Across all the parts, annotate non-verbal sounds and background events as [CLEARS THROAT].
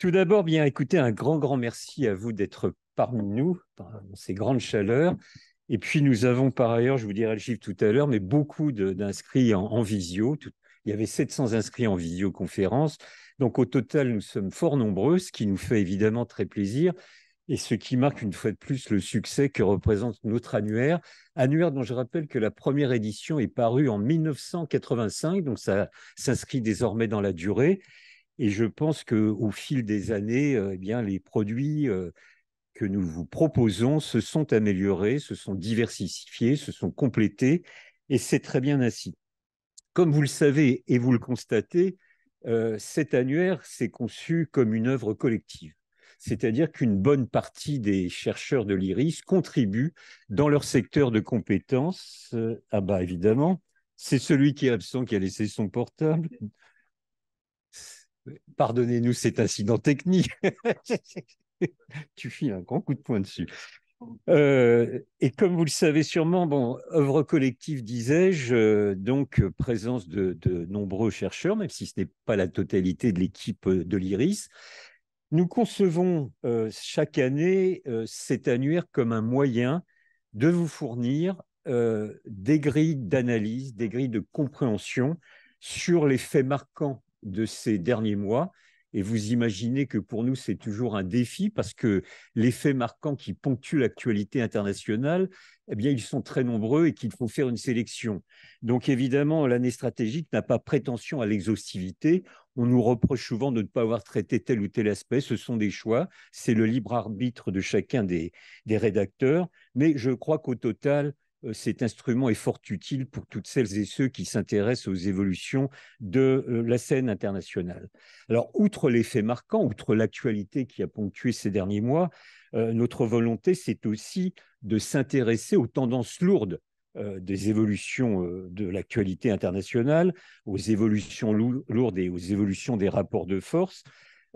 Tout d'abord, bien écoutez, un grand, grand merci à vous d'être parmi nous dans ces grandes chaleurs. Et puis, nous avons par ailleurs, je vous dirai le chiffre tout à l'heure, mais beaucoup d'inscrits en, visio. il y avait 700 inscrits en visioconférence. Donc, au total, nous sommes fort nombreux, ce qui nous fait évidemment très plaisir et ce qui marque une fois de plus le succès que représente notre annuaire. Annuaire dont je rappelle que la première édition est parue en 1985, donc ça s'inscrit désormais dans la durée. Et je pense qu'au fil des années, euh, eh bien, les produits euh, que nous vous proposons se sont améliorés, se sont diversifiés, se sont complétés, et c'est très bien ainsi. Comme vous le savez et vous le constatez, euh, cet annuaire s'est conçu comme une œuvre collective, c'est-à-dire qu'une bonne partie des chercheurs de l'IRIS contribuent dans leur secteur de compétences. ah bah évidemment, c'est celui qui est absent qui a laissé son portable. Pardonnez-nous cet incident technique. [LAUGHS] tu fis un grand coup de poing dessus. Euh, et comme vous le savez sûrement, œuvre collective, disais-je, euh, donc euh, présence de, nombreux chercheurs, même si ce n'est pas la totalité de l'équipe de l'IRIS. Nous concevons chaque année cet annuaire comme un moyen de vous fournir des grilles d'analyse, des grilles de compréhension sur les faits marquants de ces derniers mois. Et vous imaginez que pour nous, c'est toujours un défi parce que les faits marquants qui ponctuent l'actualité internationale, eh bien, ils sont très nombreux et qu'il faut faire une sélection. Donc, évidemment, l'année stratégique n'a pas prétention à l'exhaustivité. On nous reproche souvent de ne pas avoir traité tel ou tel aspect. Ce sont des choix. C'est le libre arbitre de chacun des, des rédacteurs. Mais je crois qu'au total, cet instrument est fort utile pour toutes celles et ceux qui s'intéressent aux évolutions de la scène internationale. Alors, outre l'effet marquant, outre l'actualité qui a ponctué ces derniers mois, notre volonté, c'est aussi de s'intéresser aux tendances lourdes des évolutions de l'actualité internationale, aux évolutions lourdes et aux évolutions des rapports de force,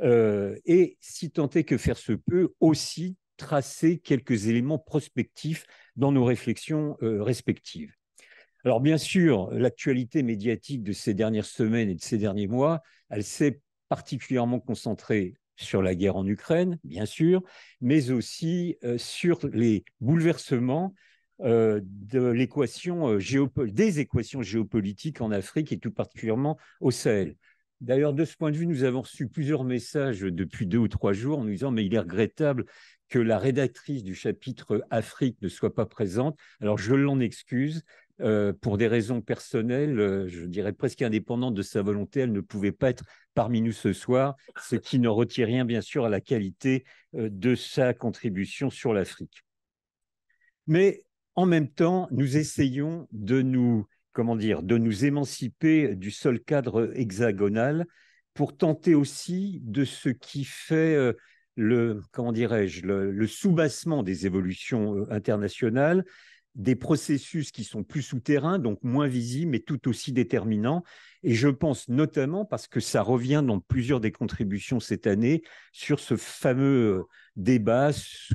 et si tant est que faire se peut, aussi tracer quelques éléments prospectifs dans nos réflexions euh, respectives. Alors bien sûr, l'actualité médiatique de ces dernières semaines et de ces derniers mois, elle s'est particulièrement concentrée sur la guerre en Ukraine, bien sûr, mais aussi euh, sur les bouleversements euh, de l'équation des équations géopolitiques en Afrique et tout particulièrement au Sahel. D'ailleurs, de ce point de vue, nous avons reçu plusieurs messages depuis deux ou trois jours en nous disant, mais il est regrettable que la rédactrice du chapitre Afrique ne soit pas présente. Alors, je l'en excuse. Euh, pour des raisons personnelles, euh, je dirais presque indépendantes de sa volonté, elle ne pouvait pas être parmi nous ce soir, ce qui ne retire rien, bien sûr, à la qualité euh, de sa contribution sur l'Afrique. Mais en même temps, nous essayons de nous comment dire, de nous émanciper du seul cadre hexagonal pour tenter aussi de ce qui fait euh, le, comment dirais-je, le, soubassement des évolutions euh, internationales, des processus qui sont plus souterrains, donc moins visibles, mais tout aussi déterminants. Et je pense notamment, parce que ça revient dans plusieurs des contributions cette année, sur ce fameux euh, débat,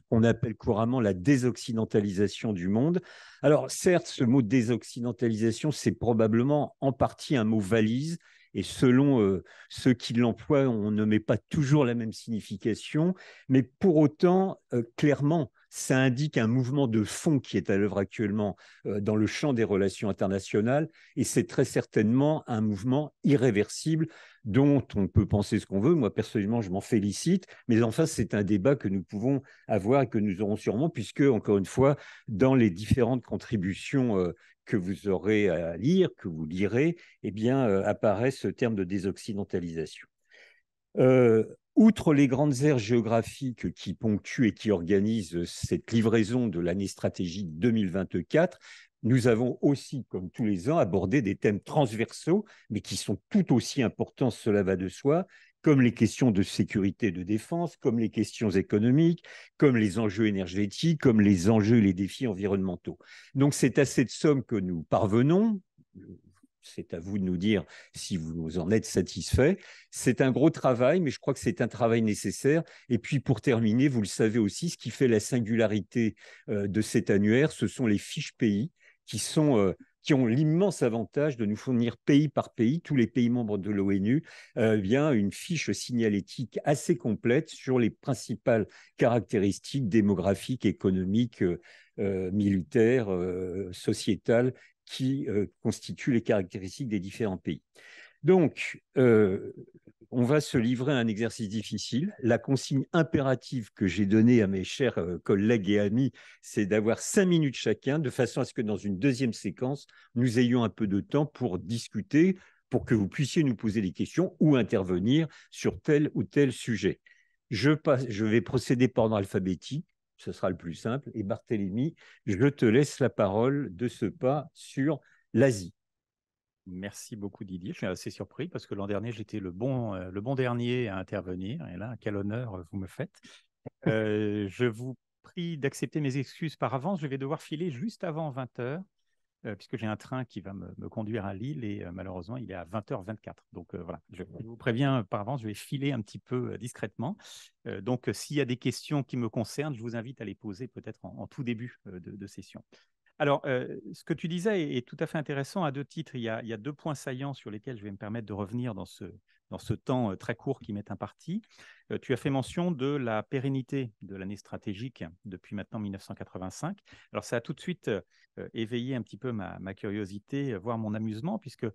qu'on appelle couramment la désoccidentalisation du monde. Alors certes, ce mot désoccidentalisation, c'est probablement en partie un mot valise, et selon euh, ceux qui l'emploient, on ne met pas toujours la même signification, mais pour autant, euh, clairement, ça indique un mouvement de fond qui est à l'œuvre actuellement euh, dans le champ des relations internationales, et c'est très certainement un mouvement irréversible dont on peut penser ce qu'on veut. Moi, personnellement, je m'en félicite, mais enfin, c'est un débat que nous pouvons avoir et que nous aurons sûrement, puisque, encore une fois, dans les différentes contributions euh, que vous aurez à lire, que vous lirez, eh bien, euh, apparaît ce terme de désoccidentalisation. Outre les grandes aires géographiques qui ponctuent et qui organisent cette livraison de l'année stratégique 2024, nous avons aussi, comme tous les ans, abordé des thèmes transversaux, mais qui sont tout aussi importants, cela va de soi, comme les questions de sécurité et de défense, comme les questions économiques, comme les enjeux énergétiques, comme les enjeux et les défis environnementaux. Donc c'est à cette somme que nous parvenons, c'est à vous de nous dire si vous en êtes satisfait. C'est un gros travail, mais je crois que c'est un travail nécessaire. Et puis pour terminer, vous le savez aussi, ce qui fait la singularité euh, de cet annuaire, ce sont les fiches pays qui sont euh, qui ont l'immense avantage de nous fournir pays par pays, tous les pays membres de l'ONU, euh, vient une fiche signalétique assez complète sur les principales caractéristiques démographiques, économiques, militaires, sociétales qui euh, constituent les caractéristiques des différents pays. Donc, euh, on va se livrer à un exercice difficile. La consigne impérative que j'ai donnée à mes chers euh, collègues et amis, c'est d'avoir cinq minutes chacun, de façon à ce que dans une deuxième séquence, nous ayons un peu de temps pour discuter, pour que vous puissiez nous poser des questions ou intervenir sur tel ou tel sujet. Je, je vais procéder par ordre alphabétique ce sera le plus simple. Et Barthélemy, je te laisse la parole de ce pas sur l'Asie. Merci beaucoup Didier. Je suis assez surpris parce que l'an dernier, j'étais le bon, euh, le bon dernier à intervenir. Et là, quel honneur euh, vous me faites. Euh, [LAUGHS] je vous prie d'accepter mes excuses par avance. Je vais devoir filer juste avant 20h. Euh, puisque j'ai un train qui va me, conduire à Lille et euh, malheureusement il est à 20h24. Donc euh, voilà, je, vous préviens par avance, je vais filer un petit peu discrètement. donc s'il y a des questions qui me concernent, je vous invite à les poser peut-être en, tout début de, session. Alors, ce que tu disais est, tout à fait intéressant à deux titres. il y, a, deux points saillants sur lesquels je vais me permettre de revenir dans ce, dans ce temps euh, très court qui m'est imparti. Euh, tu as fait mention de la pérennité de l'année stratégique depuis maintenant 1985. Alors ça a tout de suite euh, éveillé un petit peu ma, curiosité, voire mon amusement, puisque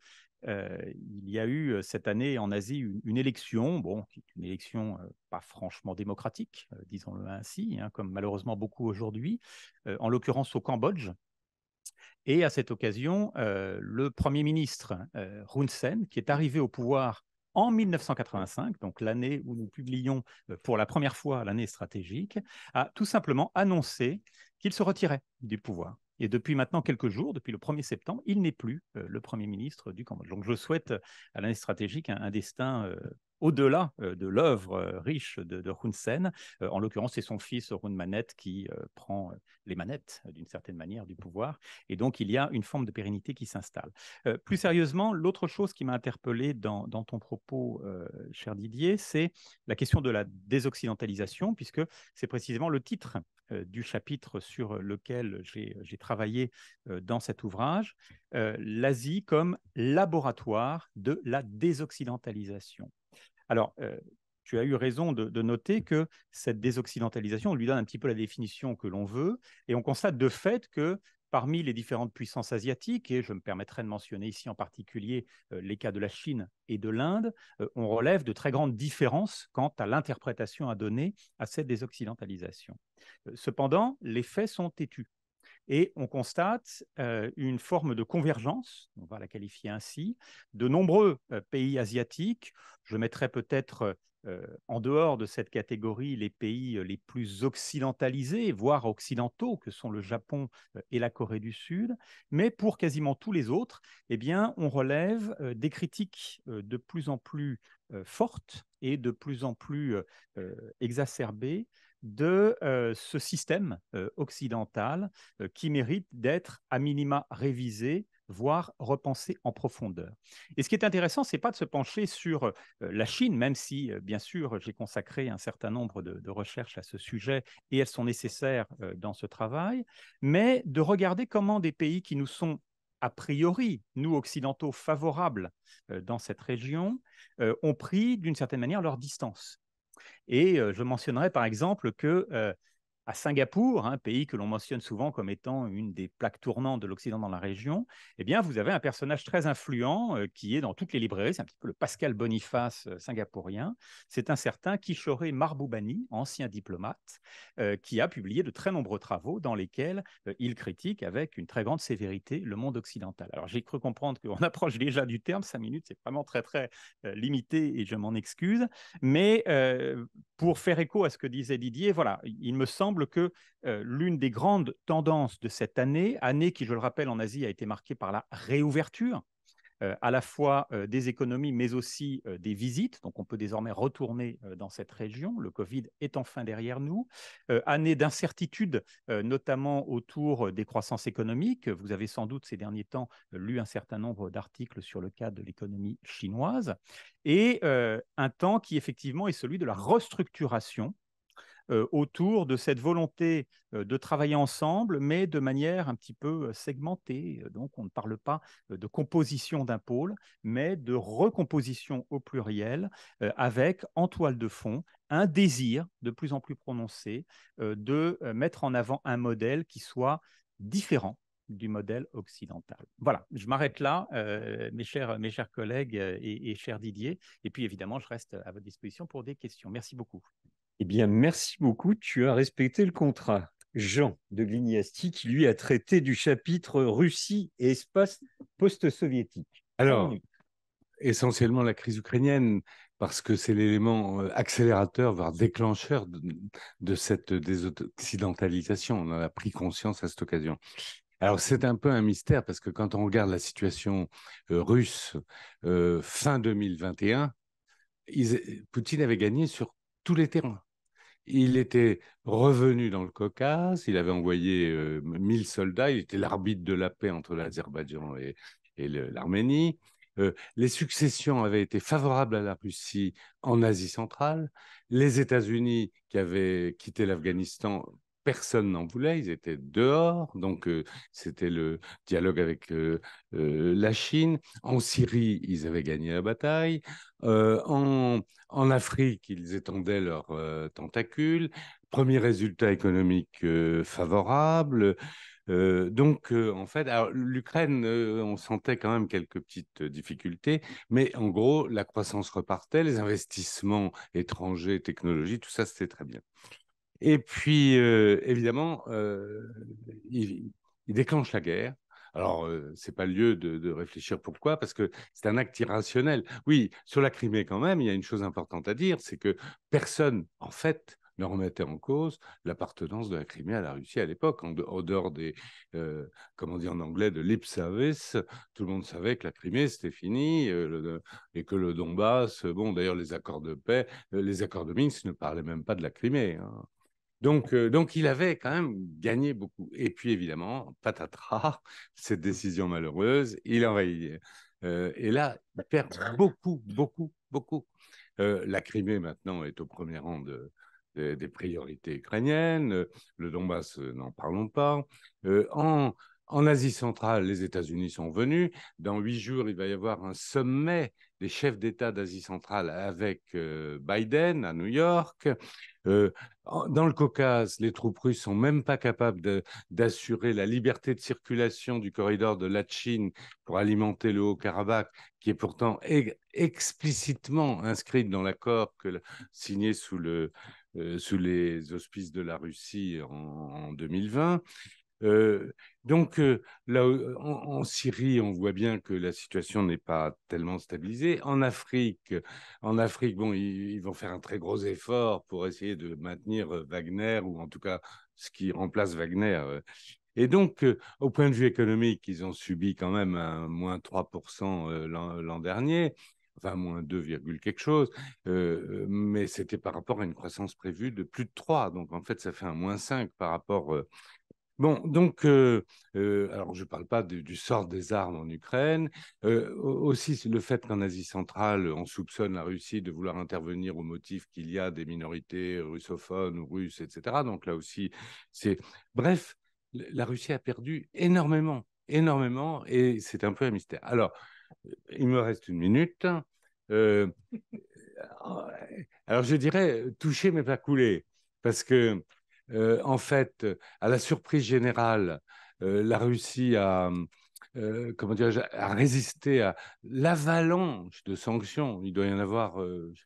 il y a eu cette année en Asie une, élection, bon, une élection pas franchement démocratique, disons-le ainsi, hein, comme malheureusement beaucoup aujourd'hui, en l'occurrence au Cambodge, et à cette occasion, le Premier ministre Hun Sen, qui est arrivé au pouvoir en 1985, donc l'année où nous publions euh, pour la première fois l'année stratégique, a tout simplement annoncé qu'il se retirait du pouvoir. Et depuis maintenant quelques jours, depuis le 1er septembre, il n'est plus euh, le Premier ministre du Cambodge. Donc je souhaite euh, à l'année stratégique un, destin euh, au-delà de l'œuvre riche de, Hun Sen. En l'occurrence, c'est son fils Hun Manet qui prend les manettes, d'une certaine manière, du pouvoir. Et donc, il y a une forme de pérennité qui s'installe. plus sérieusement, l'autre chose qui m'a interpellé dans, ton propos, cher Didier, c'est la question de la désoccidentalisation, puisque c'est précisément le titre euh, du chapitre sur euh, lequel j'ai travaillé euh, dans cet ouvrage, l'Asie comme laboratoire de la désoccidentalisation. Alors, tu as eu raison de, noter que cette désoccidentalisation, on lui donne un petit peu la définition que l'on veut, et on constate de fait que parmi les différentes puissances asiatiques, et je me permettrai de mentionner ici en particulier euh, les cas de la Chine et de l'Inde, euh, on relève de très grandes différences quant à l'interprétation à donner à cette désoccidentalisation. Euh, cependant, les faits sont têtus. Et on constate une forme de convergence, on va la qualifier ainsi, de nombreux pays asiatiques. Je mettrai peut-être euh, en dehors de cette catégorie les pays euh, les plus occidentalisés, voire occidentaux, que sont le mmh Japon euh, et la Corée du Sud, mais pour quasiment tous les autres, eh bien, on relève des critiques de plus en plus fortes et de plus en plus exacerbées de ce système occidental qui mérite d'être à minima révisé voire repenser en profondeur. Et ce qui est intéressant, c'est pas de se pencher sur euh, la Chine, même si, euh, bien sûr, j'ai consacré un certain nombre de, recherches à ce sujet et elles sont nécessaires euh, dans ce travail, mais de regarder comment des pays qui nous sont a priori, nous occidentaux, favorables dans cette région, ont pris d'une certaine manière leur distance. Et je mentionnerai par exemple que à Singapour, un hein, pays que l'on mentionne souvent comme étant une des plaques tournantes de l'Occident dans la région, eh bien, vous avez un personnage très influent euh, qui est dans toutes les librairies, c'est un petit peu le Pascal Boniface euh, singapourien. C'est un certain Kishore Marboubani, ancien diplomate, euh, qui a publié de très nombreux travaux dans lesquels il critique avec une très grande sévérité le monde occidental. Alors, j'ai cru comprendre qu'on [LAUGHS] approche déjà du terme, cinq minutes, c'est vraiment très, très limité et je m'en excuse. Mais pour faire écho à ce que disait Didier, voilà, il me semble semble que euh, l'une des grandes tendances de cette année, année qui, je le rappelle, en Asie a été marquée par la réouverture, euh, à la fois euh, des économies, mais aussi des visites. Donc on peut désormais retourner dans cette région. Le Covid est enfin derrière nous. année d'incertitude, notamment autour des croissances économiques. Vous avez sans doute ces derniers temps lu un certain nombre d'articles sur le cas de l'économie chinoise. Et un temps qui effectivement est celui de la restructuration euh, autour de cette volonté euh, de travailler ensemble, mais de manière un petit peu euh, segmentée. Donc, on ne parle pas de composition d'un pôle, mais de recomposition au pluriel, avec en toile de fond un désir de plus en plus prononcé de mettre en avant un modèle qui soit différent du modèle occidental. Voilà, je m'arrête là, mes, chers, mes chers collègues et, et cher Didier. Et puis évidemment, je reste à votre disposition pour des questions. Merci beaucoup. Eh bien, merci beaucoup. Tu as respecté le contrat. Jean de Glignasti, qui lui a traité du chapitre Russie et espace post-soviétique. Alors, essentiellement la crise ukrainienne, parce que c'est l'élément euh, accélérateur, voire déclencheur de, cette désoccidentalisation. On en a pris conscience à cette occasion. Alors c'est un peu un mystère parce que quand on regarde la situation euh, russe euh, fin 2021, Poutine avait gagné sur tous les terrains. Il était revenu dans le Caucase, il avait envoyé 1000 euh, soldats, il était l'arbitre de la paix entre l'Azerbaïdjan et, l'Arménie. Euh, les successions avaient été favorables à la Russie en Asie centrale. Les États-Unis, qui avaient quitté l'Afghanistan, personne n'en voulait, ils étaient dehors, donc c'était le dialogue avec la Chine. En Syrie, ils avaient gagné la bataille. En, Afrique, ils étendaient leurs tentacules. Premier résultat économique favorable. donc, en fait, l'Ukraine, on sentait quand même quelques petites difficultés, mais en gros, la croissance repartait, les investissements étrangers, technologies, tout ça, c'était très bien. Et puis, euh, évidemment, euh, il, déclenche la guerre. Alors, euh, c'est ce n'est pas le lieu de, réfléchir pourquoi, parce que c'est un acte irrationnel. Oui, sur la Crimée, quand même, il y a une chose importante à dire, c'est que personne, en fait, ne remettait en cause l'appartenance de la Crimée à la Russie à l'époque, en, dehors des, comment dire en anglais, de lip service, tout le monde savait que la Crimée c'était fini et que le Donbass, bon d'ailleurs les accords de paix, les accords de Minsk ne parlaient même pas de la Crimée. Hein. Euh, donc, il avait quand même gagné beaucoup. Et puis, évidemment, patatras, [LAUGHS] cette décision malheureuse, il envahit. Euh, et là, il perd ah beaucoup, beaucoup, beaucoup. Euh, la Crimée, maintenant, est au premier rang des priorités ukrainiennes. Le Donbass, n'en parlons pas. en, en Asie centrale, les États-Unis sont venus. Dans huit jours, il va y avoir un sommet des chefs d'État d'Asie centrale avec Biden à New York. dans le Caucase, les troupes russes sont même pas capables d'assurer la liberté de circulation du corridor de la Chine pour alimenter le Haut-Karabakh, qui est pourtant explicitement inscrite dans l'accord signé sous, le, sous les auspices de la Russie en 2020. Euh, donc euh, là, euh, en, Syrie, on voit bien que la situation n'est pas tellement stabilisée. En Afrique, en Afrique, bon, ils, vont faire un très gros effort pour essayer de maintenir Wagner ou en tout cas ce qui remplace Wagner. Et donc, au point de vue économique, ils ont subi quand même un moins 3% l'an dernier enfin moins 2, quelque chose, mais c'était par rapport à une croissance prévue de plus de 3. Donc en fait, ça fait un moins 5 par rapport Bon, donc, euh, euh, alors je ne parle pas du sort des armes en Ukraine, euh, aussi le fait qu'en Asie centrale, on soupçonne la Russie de vouloir intervenir au motif qu'il y a des minorités russophones ou russes, etc. Donc là aussi, c'est... Bref, la Russie a perdu énormément, énormément, et c'est un peu un mystère. Alors, il me reste une minute. [LAUGHS] alors je dirais toucher mais pas couler, parce que euh, en fait, à la surprise générale, euh, la Russie a, euh, résisté comment dire, à à l'avalanche de sanctions. Il doit y en avoir,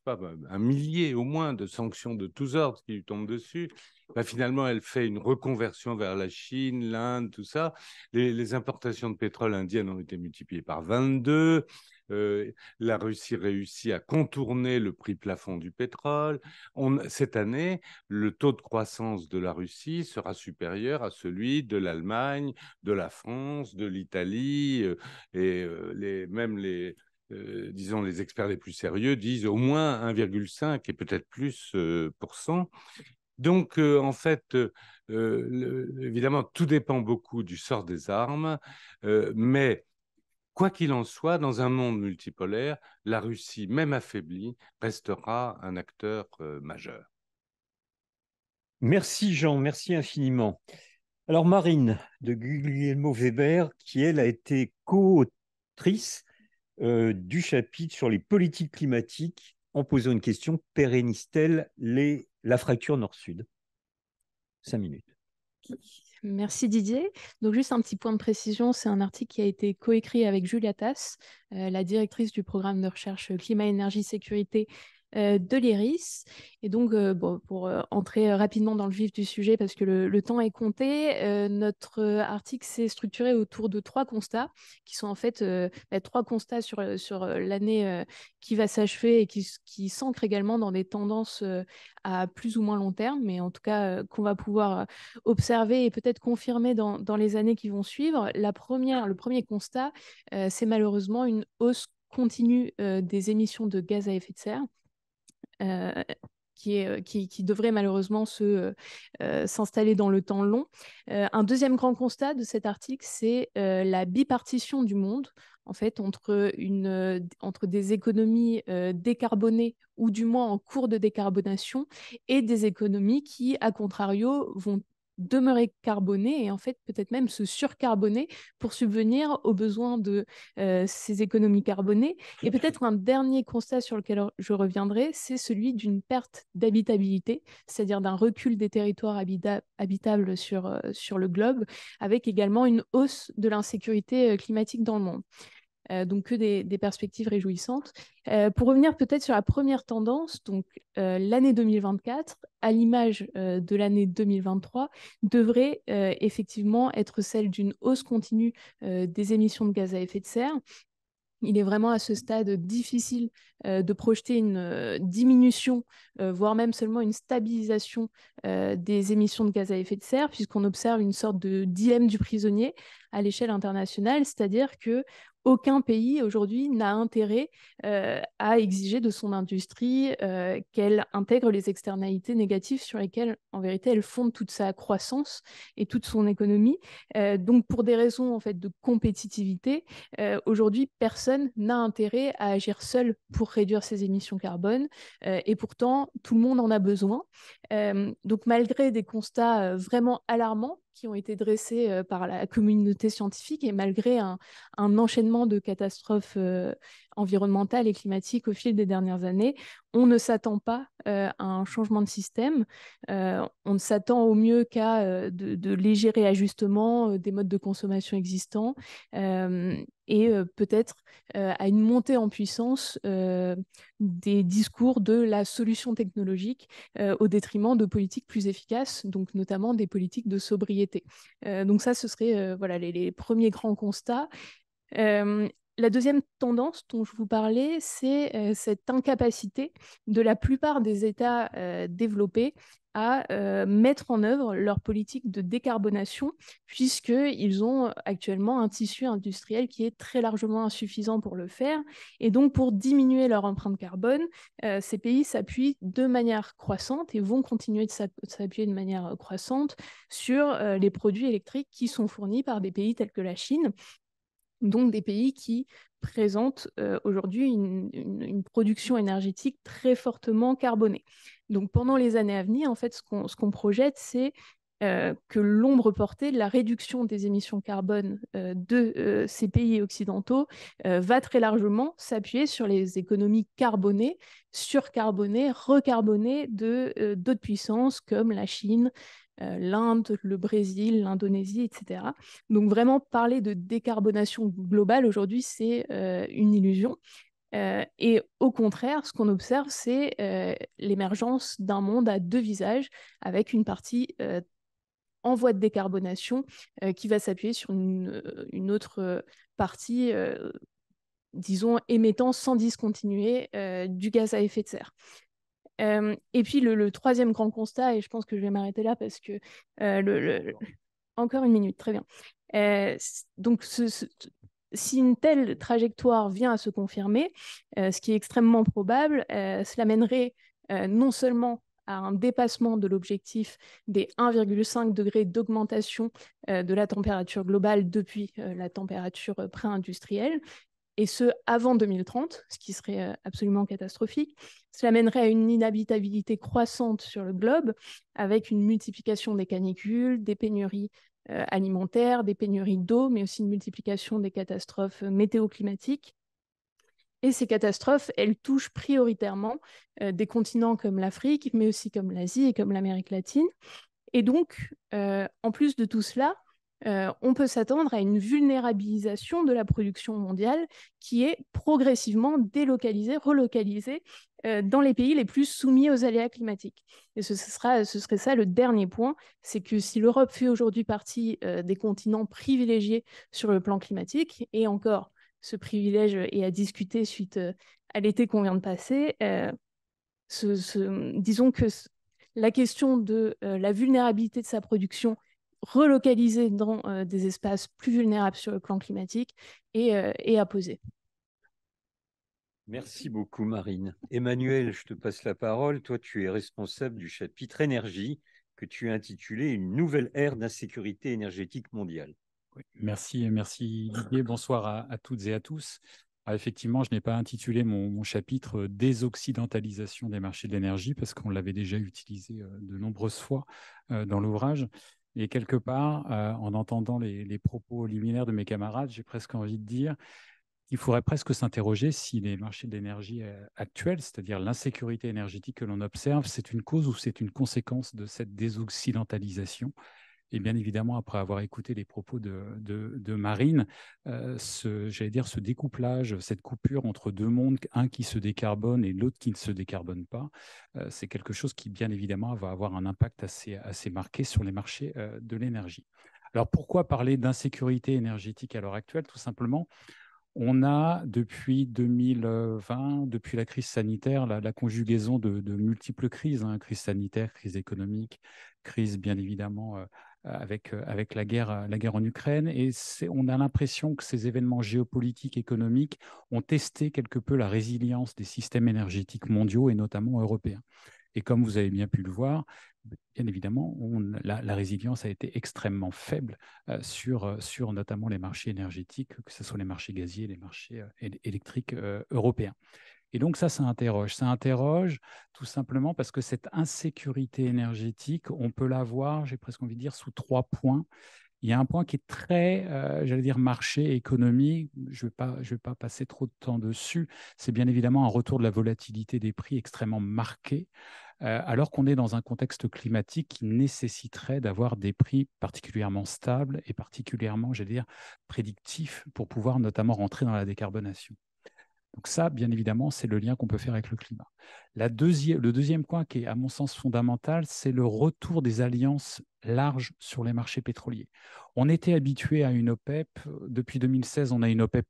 pas, bah, un millier au moins de sanctions de tous ordres qui lui tombent dessus. Bah, finalement, elle fait une reconversion vers la Chine, l'Inde, tout ça. Les, les, importations de pétrole indiennes ont été multipliées par 22. Euh, la Russie réussit à contourner le prix plafond du pétrole. cette année, le taux de croissance de la Russie sera supérieur à celui de l'Allemagne, de la France, de l'Italie euh, et euh, même les, disons, les experts les plus sérieux disent au moins 1,5 et peut-être plus pour cent. Donc, en fait, évidemment, tout dépend beaucoup du sort des armes, mais Quoi qu'il en soit, dans un monde multipolaire, la Russie, même affaiblie, restera un acteur majeur. Merci Jean, merci infiniment. Alors Marine de Guglielmo Weber, qui elle a été co-autrice du chapitre sur les politiques climatiques, en posant une question, pérennise-t-elle la fracture nord-sud Cinq minutes. Merci Didier. Donc juste un petit point de précision, c'est un article qui a été coécrit avec Julia Tass, euh, la directrice du programme de recherche euh, climat, énergie, sécurité euh, de l'IRIS. Et donc, euh, pour euh, entrer rapidement dans le vif du sujet, parce que le, temps est compté, notre article s'est structuré autour de trois constats, qui sont en fait bah, trois constats sur, sur l'année qui va s'achever et qui, s'ancrent également dans des tendances à plus ou moins long terme, mais en tout cas qu'on va pouvoir observer et peut-être confirmer dans, dans, les années qui vont suivre. La première, le premier constat, c'est malheureusement une hausse continue des émissions de gaz à effet de serre. Euh, euh, qui, devrait malheureusement se, euh, s'installer dans le temps long. un deuxième grand constat de cet article, c'est la bipartition du monde, en fait, entre, entre des économies décarbonées ou du moins en cours de décarbonation et des économies qui, à contrario, vont demeurer carboné et en fait peut-être même se surcarboner pour subvenir aux besoins de euh, ces économies carbonées. Et peut-être un dernier constat sur lequel je reviendrai, c'est celui d'une perte d'habitabilité, c'est-à-dire d'un recul des territoires habitables sur, euh, sur le globe, avec également une hausse de l'insécurité euh, climatique dans le monde. Euh, donc que des, perspectives réjouissantes. Euh, pour revenir peut-être sur la première tendance, donc euh, l'année 2024, à l'image de l'année 2023, devrait effectivement être celle d'une hausse continue des émissions de gaz à effet de serre. Il est vraiment à ce stade difficile de projeter une diminution, voire même seulement une stabilisation des émissions de gaz à effet de serre, puisqu'on observe une sorte de dilemme du prisonnier à l'échelle internationale, c'est-à-dire que aucun pays aujourd'hui n'a intérêt euh, à exiger de son industrie euh, qu'elle intègre les externalités négatives sur lesquelles, en vérité, elle fonde toute sa croissance et toute son économie. Euh, donc, pour des raisons en fait de compétitivité, aujourd'hui, personne n'a intérêt à agir seul pour réduire ses émissions carbone, et pourtant, tout le monde en a besoin. donc, malgré des constats vraiment alarmants qui ont été dressés euh, par la communauté scientifique et malgré un, un enchaînement de catastrophes euh, environnementale et climatique au fil des dernières années. On ne s'attend pas euh, à un changement de système. Euh, on ne s'attend au mieux qu'à euh, de, légers réajustements des modes de consommation existants et peut-être à une montée en puissance des discours de la solution technologique au détriment de politiques plus efficaces, donc notamment des politiques de sobriété. donc ça, ce serait voilà, les, premiers grands constats la deuxième tendance dont je vous parlais, c'est euh, cette incapacité de la plupart des États euh, développés à euh, mettre en œuvre leur politique de décarbonation, puisqu'ils ont actuellement un tissu industriel qui est très largement insuffisant pour le faire. Et donc, pour diminuer leur empreinte carbone, ces pays s'appuient de manière croissante et vont continuer de s'appuyer de manière croissante sur les produits électriques qui sont fournis par des pays tels que la Chine, donc des pays qui présentent euh, aujourd'hui une, production énergétique très fortement carbonée. Donc pendant les années à venir, en fait, ce qu'on projette, c'est euh, que l'ombre portée de la réduction des émissions carbone euh, de ces pays occidentaux va très largement s'appuyer sur les économies carbonées, surcarbonées, recarbonées de d'autres puissances comme la Chine, euh, l'Inde, le Brésil, l'Indonésie, etc. Donc vraiment parler de décarbonation globale aujourd'hui, c'est euh, une illusion. Euh, et au contraire, ce qu'on observe, c'est l'émergence d'un monde à deux visages, avec une partie en voie de décarbonation qui va s'appuyer sur une, autre partie, disons, émettant sans discontinuer du gaz à effet de serre et puis le, troisième grand constat, et je pense que je vais m'arrêter là parce que euh, encore une minute, très bien. Euh, donc si une telle trajectoire vient à se confirmer, euh, ce qui est extrêmement probable, cela mènerait non seulement à un dépassement de l'objectif des 1,5 degrés d'augmentation de la température globale depuis la température pré-industrielle, et ce avant 2030, ce qui serait euh, absolument catastrophique. Cela mènerait à une inhabitabilité croissante sur le globe, avec une multiplication des canicules, des pénuries euh, alimentaires, des pénuries d'eau, mais aussi une multiplication des catastrophes euh, météo-climatiques. Et ces catastrophes, elles touchent prioritairement des continents comme l'Afrique, mais aussi comme l'Asie et comme l'Amérique latine. Et donc, en plus de tout cela, on peut s'attendre à une vulnérabilisation de la production mondiale qui est progressivement délocalisée, relocalisée dans les pays les plus soumis aux aléas climatiques. Et ce, serait ça le dernier point, c'est que si l'Europe fait aujourd'hui partie des continents privilégiés sur le plan climatique, et encore, ce privilège est à discuter suite à l'été qu'on vient de passer, disons que la question de la vulnérabilité de sa production relocaliser dans euh, des espaces plus vulnérables sur le plan climatique euh, et, à poser. Merci beaucoup, Marine. Emmanuel, je te passe la parole. Toi, tu es responsable du chapitre énergie que tu as intitulé Une nouvelle ère d'insécurité énergétique mondiale. merci, merci Didier. Bonsoir à, toutes et à tous. Ah, effectivement, je n'ai pas intitulé mon, mon, chapitre euh, Désoccidentalisation des marchés de l'énergie parce qu'on l'avait déjà utilisé de nombreuses fois dans l'ouvrage. Et quelque part, euh, en entendant les, les, propos liminaires de mes camarades, j'ai presque envie de dire qu'il faudrait presque s'interroger si les marchés de l'énergie euh, actuels, c'est-à-dire l'insécurité énergétique que l'on observe, c'est une cause ou c'est une conséquence de cette désoccidentalisation et bien évidemment, après avoir écouté les propos de, Marine, euh, j'allais dire ce découplage, cette coupure entre deux mondes, un qui se décarbone et l'autre qui ne se décarbone pas, euh, c'est quelque chose qui, bien évidemment, va avoir un impact assez, assez marqué sur les marchés euh, de l'énergie. Alors pourquoi parler d'insécurité énergétique à l'heure actuelle Tout simplement, on a depuis 2020, depuis la crise sanitaire, la, conjugaison de, multiples crises, hein, crise sanitaire, crise économique, crise bien évidemment euh, avec, euh, euh, la, guerre, en Ukraine. Et on a l'impression que ces événements géopolitiques, économiques ont testé quelque peu la résilience des systèmes énergétiques mondiaux et notamment européens. Et comme vous avez bien pu le voir, bien évidemment, la, résilience a été extrêmement faible sur, notamment les marchés énergétiques, que ce soit les marchés gaziers, les marchés électriques européens. Et donc ça, ça interroge. Ça interroge tout simplement parce que cette insécurité énergétique, on peut la voir, j'ai presque envie de dire, sous trois points. Il y a un point qui est très, euh, j'allais dire, marché, économie. Je ne vais, vais, pas passer trop de temps dessus. C'est bien évidemment un retour de la volatilité des prix extrêmement marqué, euh, alors qu'on est dans un contexte climatique qui nécessiterait d'avoir des prix particulièrement stables et particulièrement, j'allais dire, prédictifs pour pouvoir notamment rentrer dans la décarbonation. Donc ça, bien évidemment, c'est le lien qu'on peut faire avec le climat. le deuxième point qui est, à mon sens, fondamental, c'est le retour des alliances larges sur les marchés pétroliers. On était habitué à une OPEP. Depuis 2016, on a une OPEP+,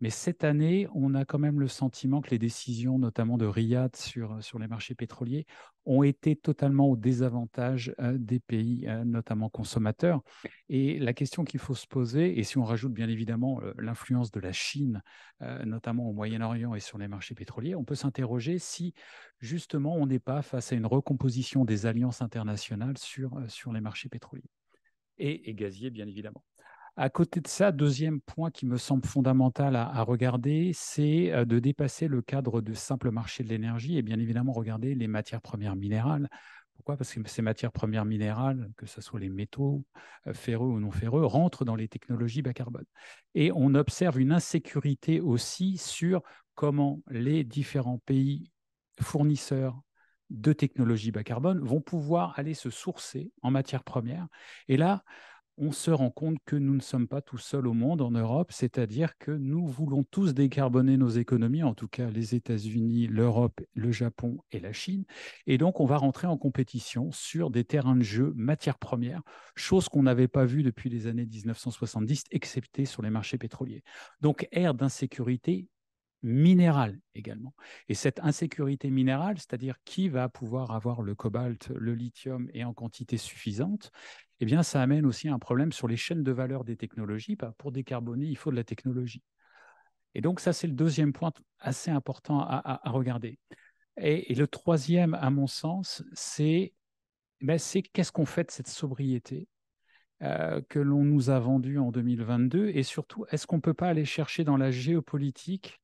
mais cette année, on a quand même le sentiment que les décisions, notamment de Riyad sur, sur les marchés pétroliers, ont été totalement au désavantage euh, des pays, euh, notamment consommateurs. Et la question qu'il faut se poser, et si on rajoute bien évidemment euh, l'influence de la Chine, notamment au Moyen-Orient et sur les marchés pétroliers, on peut s'interroger si justement on n'est pas face à une recomposition des alliances internationales sur, sur les marchés pétroliers et, et gaziers, bien évidemment. À côté de ça, deuxième point qui me semble fondamental à, regarder, c'est euh, de dépasser le cadre de simple marché de l'énergie et bien évidemment regarder les matières premières minérales. Pourquoi Parce que ces matières premières minérales, que ce soit les métaux, euh, ferreux ou non ferreux, rentrent dans les technologies bas carbone. Et on observe une insécurité aussi sur comment les différents pays fournisseurs de technologies bas carbone vont pouvoir aller se sourcer en matières premières. Et là, on se rend compte que nous ne sommes pas tout seuls au monde en Europe, c'est-à-dire que nous voulons tous décarboner nos économies, en tout cas les États-Unis, l'Europe, le Japon et la Chine. Et donc, on va rentrer en compétition sur des terrains de jeu, matières premières, chose qu'on n'avait pas vue depuis les années 1970, excepté sur les marchés pétroliers. Donc, ère d'insécurité minérale également. Et cette insécurité minérale, c'est-à-dire qui va pouvoir avoir le cobalt, le lithium et en quantité suffisante, eh bien, ça amène aussi un problème sur les chaînes de valeur des technologies. Bah, pour décarboner, il faut de la technologie. Et donc, ça, c'est le deuxième point assez important à, regarder. Et, le troisième, à mon sens, c'est eh ben, qu'est-ce qu'on fait de cette sobriété euh, que l'on nous a vendue en 2022 Et surtout, est-ce qu'on ne peut pas aller chercher dans la géopolitique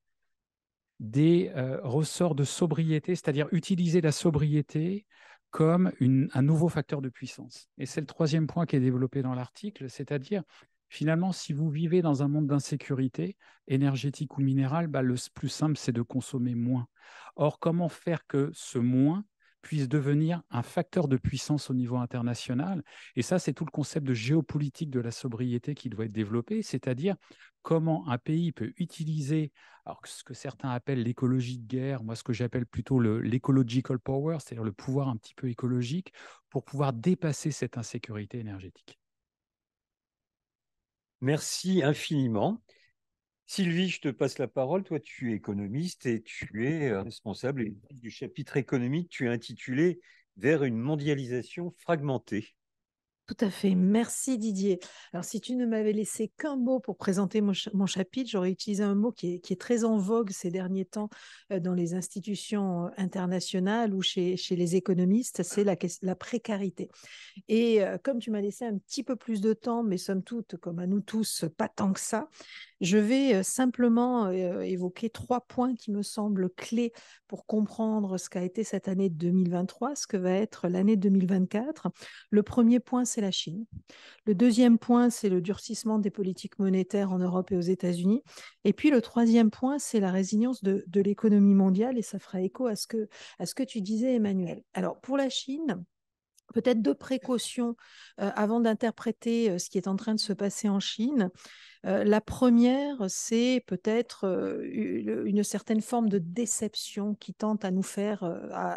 des euh, ressorts de sobriété, c'est-à-dire utiliser la sobriété comme un nouveau facteur de puissance. Et c'est le troisième point qui est développé dans l'article, c'est-à-dire finalement, si vous vivez dans un monde d'insécurité énergétique ou minérale, bah, le plus simple, c'est de consommer moins. Or, comment faire que ce moins puisse devenir un facteur de puissance au niveau international. Et ça, c'est tout le concept de géopolitique de la sobriété qui doit être développé, c'est-à-dire comment un pays peut utiliser alors ce que certains appellent l'écologie de guerre, moi ce que j'appelle plutôt l'écological power, c'est-à-dire le pouvoir un petit peu écologique, pour pouvoir dépasser cette insécurité énergétique. Merci infiniment. Sylvie, je te passe la parole. Toi, tu es économiste et tu es euh, responsable du chapitre économique. Tu es intitulé Vers une mondialisation fragmentée. Tout à fait. Merci Didier. Alors si tu ne m'avais laissé qu'un mot pour présenter mon, chapitre, j'aurais utilisé un mot qui est, très en vogue ces derniers temps euh, dans les institutions euh, internationales ou chez, les économistes, c'est la, précarité. Et comme tu m'as laissé un petit peu plus de temps, mais somme toute, comme à nous tous, pas tant que ça, je vais simplement évoquer trois points qui me semblent clés pour comprendre ce qu'a été cette année 2023, ce que va être l'année 2024. Le premier point, c'est la Chine. Le deuxième point, c'est le durcissement des politiques monétaires en Europe et aux États-Unis. Et puis le troisième point, c'est la résilience de, l'économie mondiale, et ça fera écho à ce, que, tu disais, Emmanuel. Alors, pour la Chine, peut-être deux précautions avant d'interpréter ce qui est en train de se passer en Chine la première, c'est peut-être une certaine forme de déception qui tente à nous faire, à,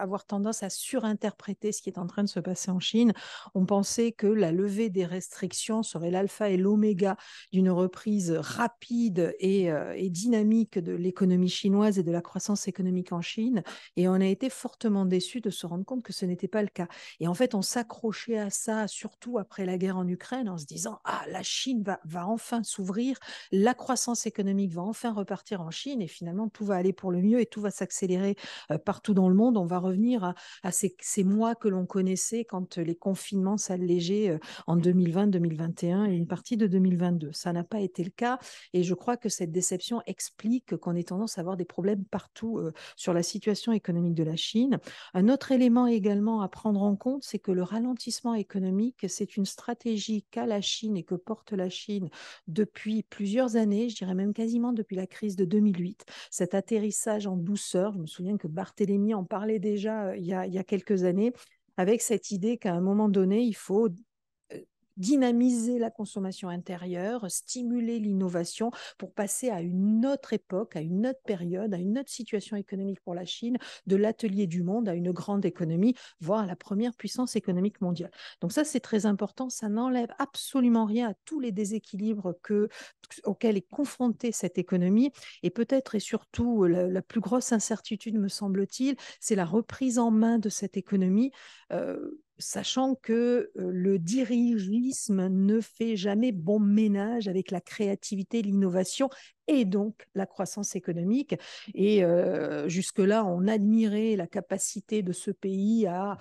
avoir tendance à surinterpréter ce qui est en train de se passer en Chine. On pensait que la levée des restrictions serait l'alpha et l'oméga d'une reprise rapide et, dynamique de l'économie chinoise et de la croissance économique en Chine. Et on a été fortement déçus de se rendre compte que ce n'était pas le cas. Et en fait, on s'accrochait à ça, surtout après la guerre en Ukraine, en se disant, ah, la Chine va, va en enfin s'ouvrir, la croissance économique va enfin repartir en Chine et finalement tout va aller pour le mieux et tout va s'accélérer euh, partout dans le monde. On va revenir à, ces, ces, mois que l'on connaissait quand les confinements s'allégeaient euh, en 2020, 2021 et une partie de 2022. Ça n'a pas été le cas et je crois que cette déception explique qu'on ait tendance à avoir des problèmes partout euh, sur la situation économique de la Chine. Un autre élément également à prendre en compte, c'est que le ralentissement économique, c'est une stratégie qu'a la Chine et que porte la Chine depuis plusieurs années, je dirais même quasiment depuis la crise de 2008, cet atterrissage en douceur. Je me souviens que Barthélemy en parlait déjà euh, il a, il y a quelques années avec cette idée qu'à un moment donné, il faut dynamiser la consommation intérieure, stimuler l'innovation pour passer à une autre époque, à une autre période, à une autre situation économique pour la Chine, de l'atelier du monde à une grande économie, voire à la première puissance économique mondiale. Donc ça, c'est très important, ça n'enlève absolument rien à tous les déséquilibres auxquels est confrontée cette économie. Et peut-être et surtout, euh, la, plus grosse incertitude, me semble-t-il, c'est la reprise en main de cette économie. Euh, sachant que euh, le dirigisme ne fait jamais bon ménage avec la créativité, l'innovation et donc la croissance économique. Et euh, jusque-là, on admirait la capacité de ce pays à,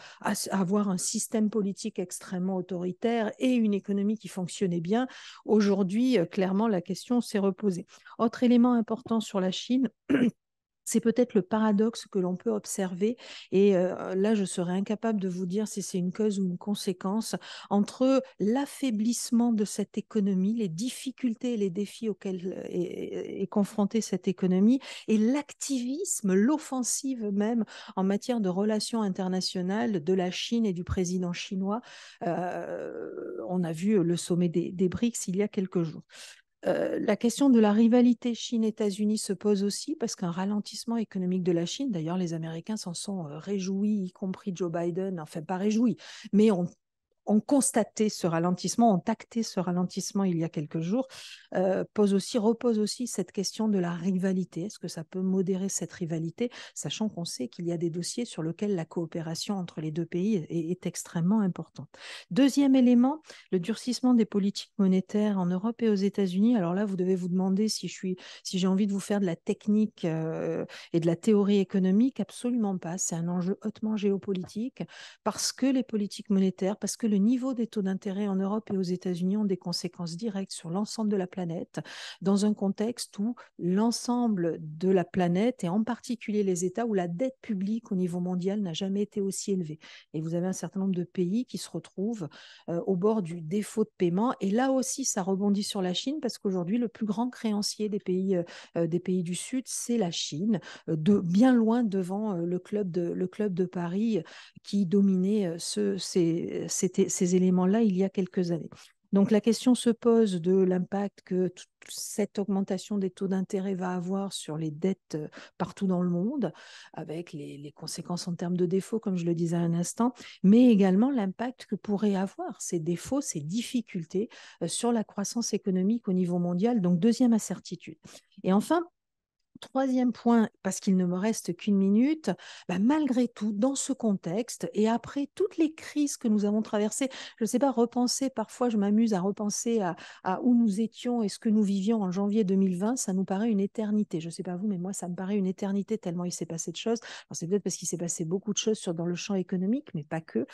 avoir un système politique extrêmement autoritaire et une économie qui fonctionnait bien. Aujourd'hui, euh, clairement, la question s'est reposée. Autre élément important sur la Chine. [CLEARS THROAT] C'est peut-être le paradoxe que l'on peut observer, et là je serais incapable de vous dire si c'est une cause ou une conséquence, entre l'affaiblissement de cette économie, les difficultés et les défis auxquels est, confrontée cette économie, et l'activisme, l'offensive même en matière de relations internationales de la Chine et du président chinois. on a vu le sommet des, des BRICS il y a quelques jours. Euh, la question de la rivalité Chine-États-Unis se pose aussi parce qu'un ralentissement économique de la Chine, d'ailleurs les Américains s'en sont euh, réjouis, y compris Joe Biden, enfin pas réjouis, mais on ont constaté ce ralentissement, ont acté ce ralentissement il y a quelques jours, euh, pose aussi, repose aussi cette question de la rivalité. Est-ce que ça peut modérer cette rivalité, sachant qu'on sait qu'il y a des dossiers sur lesquels la coopération entre les deux pays est, extrêmement importante. Deuxième élément, le durcissement des politiques monétaires en Europe et aux États-Unis. Alors là, vous devez vous demander si je si j'ai envie de vous faire de la technique euh, et de la théorie économique, absolument pas. C'est un enjeu hautement géopolitique parce que les politiques monétaires, parce que le le niveau des taux d'intérêt en Europe et aux États-Unis ont des conséquences directes sur l'ensemble de la planète, dans un contexte où l'ensemble de la planète, et en particulier les États, où la dette publique au niveau mondial n'a jamais été aussi élevée. Et vous avez un certain nombre de pays qui se retrouvent euh, au bord du défaut de paiement. Et là aussi, ça rebondit sur la Chine, parce qu'aujourd'hui, le plus grand créancier des pays, euh, des pays du Sud, c'est la Chine, euh, de, bien loin devant le club de, le club de Paris qui dominait ce, ces, ces, éléments-là il y a quelques années. Donc la question se pose de l'impact que cette augmentation des taux d'intérêt va avoir sur les dettes euh, partout dans le monde, avec les, les conséquences en termes de défauts, comme je le disais à un instant, mais également l'impact que pourraient avoir ces défauts, ces difficultés euh, sur la croissance économique au niveau mondial. Donc deuxième incertitude. Et enfin, troisième point, parce qu'il ne me reste qu'une minute, bah, malgré tout, dans ce contexte, et après toutes les crises que nous avons traversées, je ne sais pas, repenser, parfois je m'amuse à repenser à, où nous étions et ce que nous vivions en janvier 2020, ça nous paraît une éternité. Je ne sais pas vous, mais moi, ça me paraît une éternité tellement il s'est passé de choses. C'est peut-être parce qu'il s'est passé beaucoup de choses sur, dans le champ économique, mais pas que.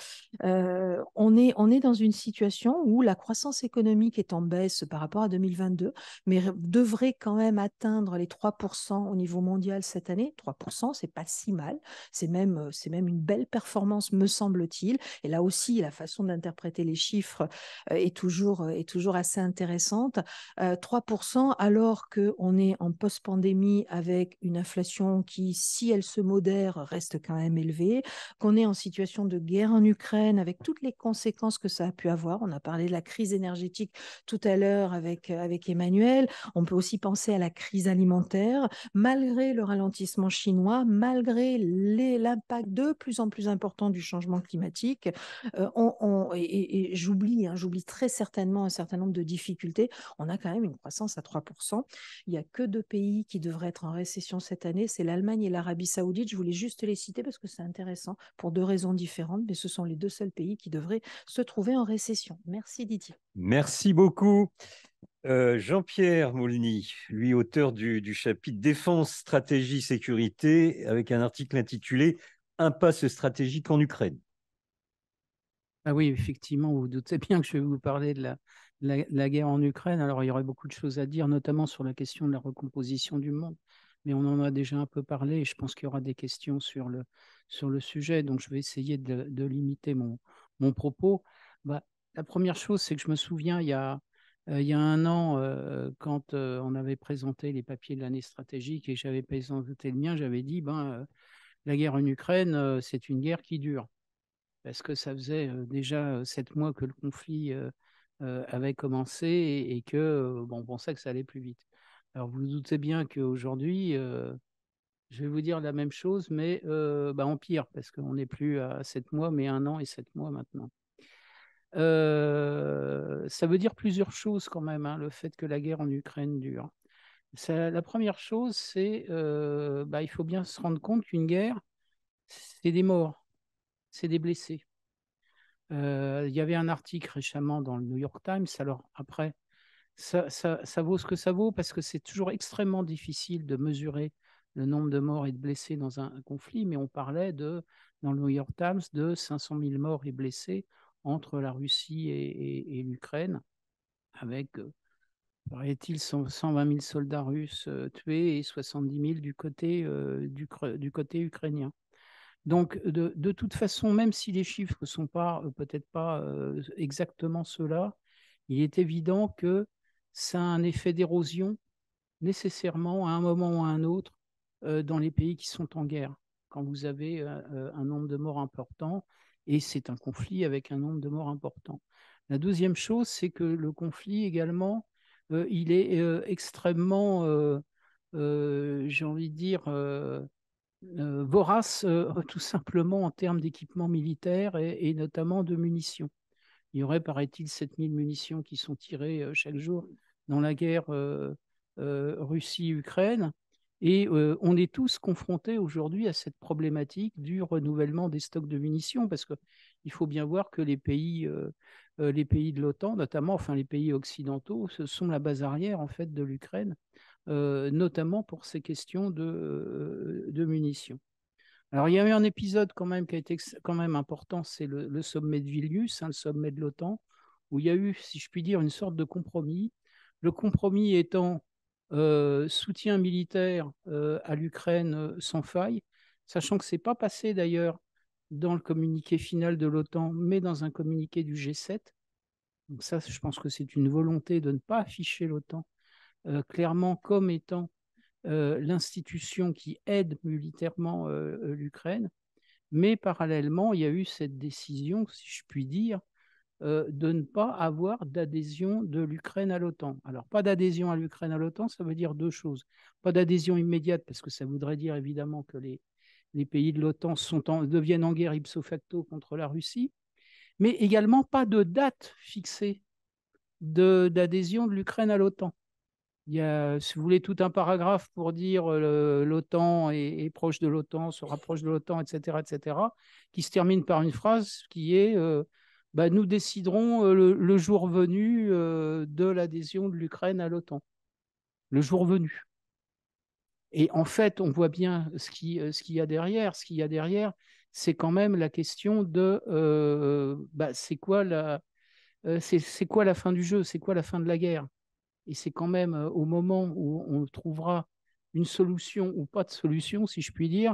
Euh, on, est, on est dans une situation où la croissance économique est en baisse par rapport à 2022, mais devrait quand même atteindre les 3% au niveau mondial cette année. 3%, c'est pas si mal. C'est même, euh, même une belle performance, me semble-t-il. Et là aussi, la façon d'interpréter les chiffres euh, est toujours, euh, est toujours assez intéressante. 3%, alors qu'on est en post-pandémie avec une inflation qui, si elle se modère, reste quand même élevée, qu'on est en situation de guerre en Ukraine avec toutes les conséquences que ça a pu avoir. On a parlé de la crise énergétique tout à l'heure avec, avec Emmanuel. On peut aussi penser à la crise alimentaire malgré le ralentissement chinois, malgré l'impact de plus en plus important du changement climatique, euh, et, j'oublie, hein, j'oublie très certainement un certain nombre de difficultés, on a quand même une croissance à 3%. Il n'y a que deux pays qui devraient être en récession cette année, c'est l'Allemagne et l'Arabie saoudite. Je voulais juste les citer parce que c'est intéressant pour deux raisons différentes, mais ce sont les deux seuls pays qui devraient se trouver en récession. Merci Didier. Merci beaucoup. Euh, Jean-Pierre Moulny, lui auteur du, chapitre Défense, stratégie, sécurité, avec un article intitulé Impasse stratégique en Ukraine. Ah oui, effectivement, vous, vous doutez bien que je vais vous parler de la, guerre en Ukraine. Alors, il y aurait beaucoup de choses à dire, notamment sur la question de la recomposition du monde, mais on en a déjà un peu parlé et je pense qu'il y aura des questions sur le, sujet, donc je vais essayer de, limiter mon, propos. Bah, la première chose, c'est que je me souviens, il y a, il y a un an, quand on avait présenté les papiers de l'année stratégique et j'avais présenté le mien, j'avais dit ben, la guerre en Ukraine, c'est une guerre qui dure. Parce que ça faisait déjà sept mois que le conflit avait commencé et, que bon, on pensait que ça allait plus vite. Alors vous vous doutez bien qu'aujourd'hui, je vais vous dire la même chose, mais bah, en pire, parce qu'on n'est plus à sept mois, mais un an et sept mois maintenant ça veut dire plusieurs choses quand même, hein, le fait que la guerre en Ukraine dure. la première chose, c'est euh, il faut bien se rendre compte qu'une guerre, c'est des morts, c'est des blessés. il y avait un article récemment dans le New York Times, alors après, ça, vaut ce que ça vaut parce que c'est toujours extrêmement difficile de mesurer le nombre de morts et de blessés dans un, conflit, mais on parlait de, dans le New York Times de 500 000 morts et blessés entre la Russie et, l'Ukraine, avec, euh, paraît-il, 120 000 soldats russes euh, tués et 70 000 du côté, euh, du, côté ukrainien. Donc, de, toute façon, même si les chiffres ne sont pas peut-être pas exactement ceux-là, il est évident que ça a un effet d'érosion nécessairement à un moment ou à un autre dans les pays qui sont en guerre. Quand vous avez un nombre de morts important, et c'est un conflit avec un nombre de morts important. La deuxième chose, c'est que le conflit également, euh, il est euh, extrêmement, euh, j'ai envie de dire, vorace, [LAUGHS] tout simplement en termes d'équipement militaire et, et, notamment de munitions. Il y aurait, paraît-il, 7000 munitions qui sont tirées chaque jour dans la guerre Russie-Ukraine. Et on est tous confrontés aujourd'hui à cette problématique du renouvellement des stocks de munitions, parce qu'il faut bien voir que les pays, les pays de l'OTAN, notamment, enfin les pays occidentaux, ce sont la base arrière en fait de l'Ukraine, notamment pour ces questions de, munitions. Alors il y a eu un épisode quand même qui a été quand même important, c'est le, sommet de Vilnius, hein, le sommet de l'OTAN, où il y a eu, si je puis dire, une sorte de compromis. Le compromis étant euh, soutien militaire euh, à l'Ukraine euh, sans faille, sachant que ce n'est pas passé d'ailleurs dans le communiqué final de l'OTAN, mais dans un communiqué du G7. Donc ça, je pense que c'est une volonté de ne pas afficher l'OTAN clairement comme étant l'institution qui aide militairement l'Ukraine. Mais parallèlement, il y a eu cette décision, si je puis dire, euh, de ne pas avoir d'adhésion de l'Ukraine à l'OTAN. Alors, pas d'adhésion à l'Ukraine à l'OTAN, ça veut dire deux choses. Pas d'adhésion immédiate, parce que ça voudrait dire évidemment que les, les pays de l'OTAN deviennent en guerre ipso facto contre la Russie, mais également pas de date fixée d'adhésion de, l'Ukraine à l'OTAN. Il y a, si vous voulez, tout un paragraphe pour dire euh, l'OTAN est, proche de l'OTAN, se rapproche de l'OTAN, etc., etc., qui se termine par une phrase qui est euh, bah, nous déciderons euh, le, jour venu euh, de l'adhésion de l'Ukraine à l'OTAN. Le jour venu. Et en fait, on voit bien ce euh, qu'il ce y a derrière. Ce qu'il y a derrière, c'est quand même la question de bah, c'est quoi, quoi, la fin du jeu, c'est quoi la fin de la guerre. Et c'est quand même au moment où on trouvera une solution ou pas de solution, si je puis dire,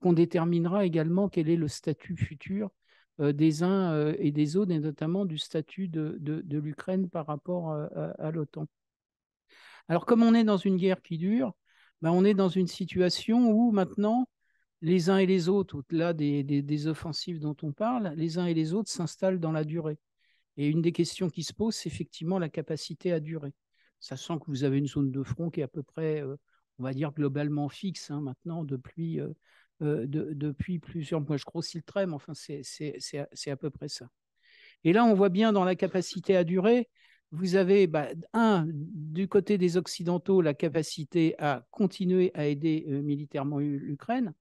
qu'on déterminera également quel est le statut futur euh, des uns euh, et des autres, et notamment du statut de, de, l'Ukraine par rapport euh, à, l'OTAN. Alors comme on est dans une guerre qui dure, ben, on est dans une situation où maintenant, les uns et les autres, au-delà des, des, offensives dont on parle, les uns et les autres s'installent dans la durée. Et une des questions qui se pose, c'est effectivement la capacité à durer. Ça sent que vous avez une zone de front qui est à peu près, on va dire, globalement fixe hein, maintenant depuis, euh, depuis plusieurs mois. Je grossis le trait, mais enfin, c'est à peu près ça. Et là, on voit bien dans la capacité à durer, vous avez, bah, un, du côté des Occidentaux, la capacité à continuer à aider euh, militairement l'Ukraine.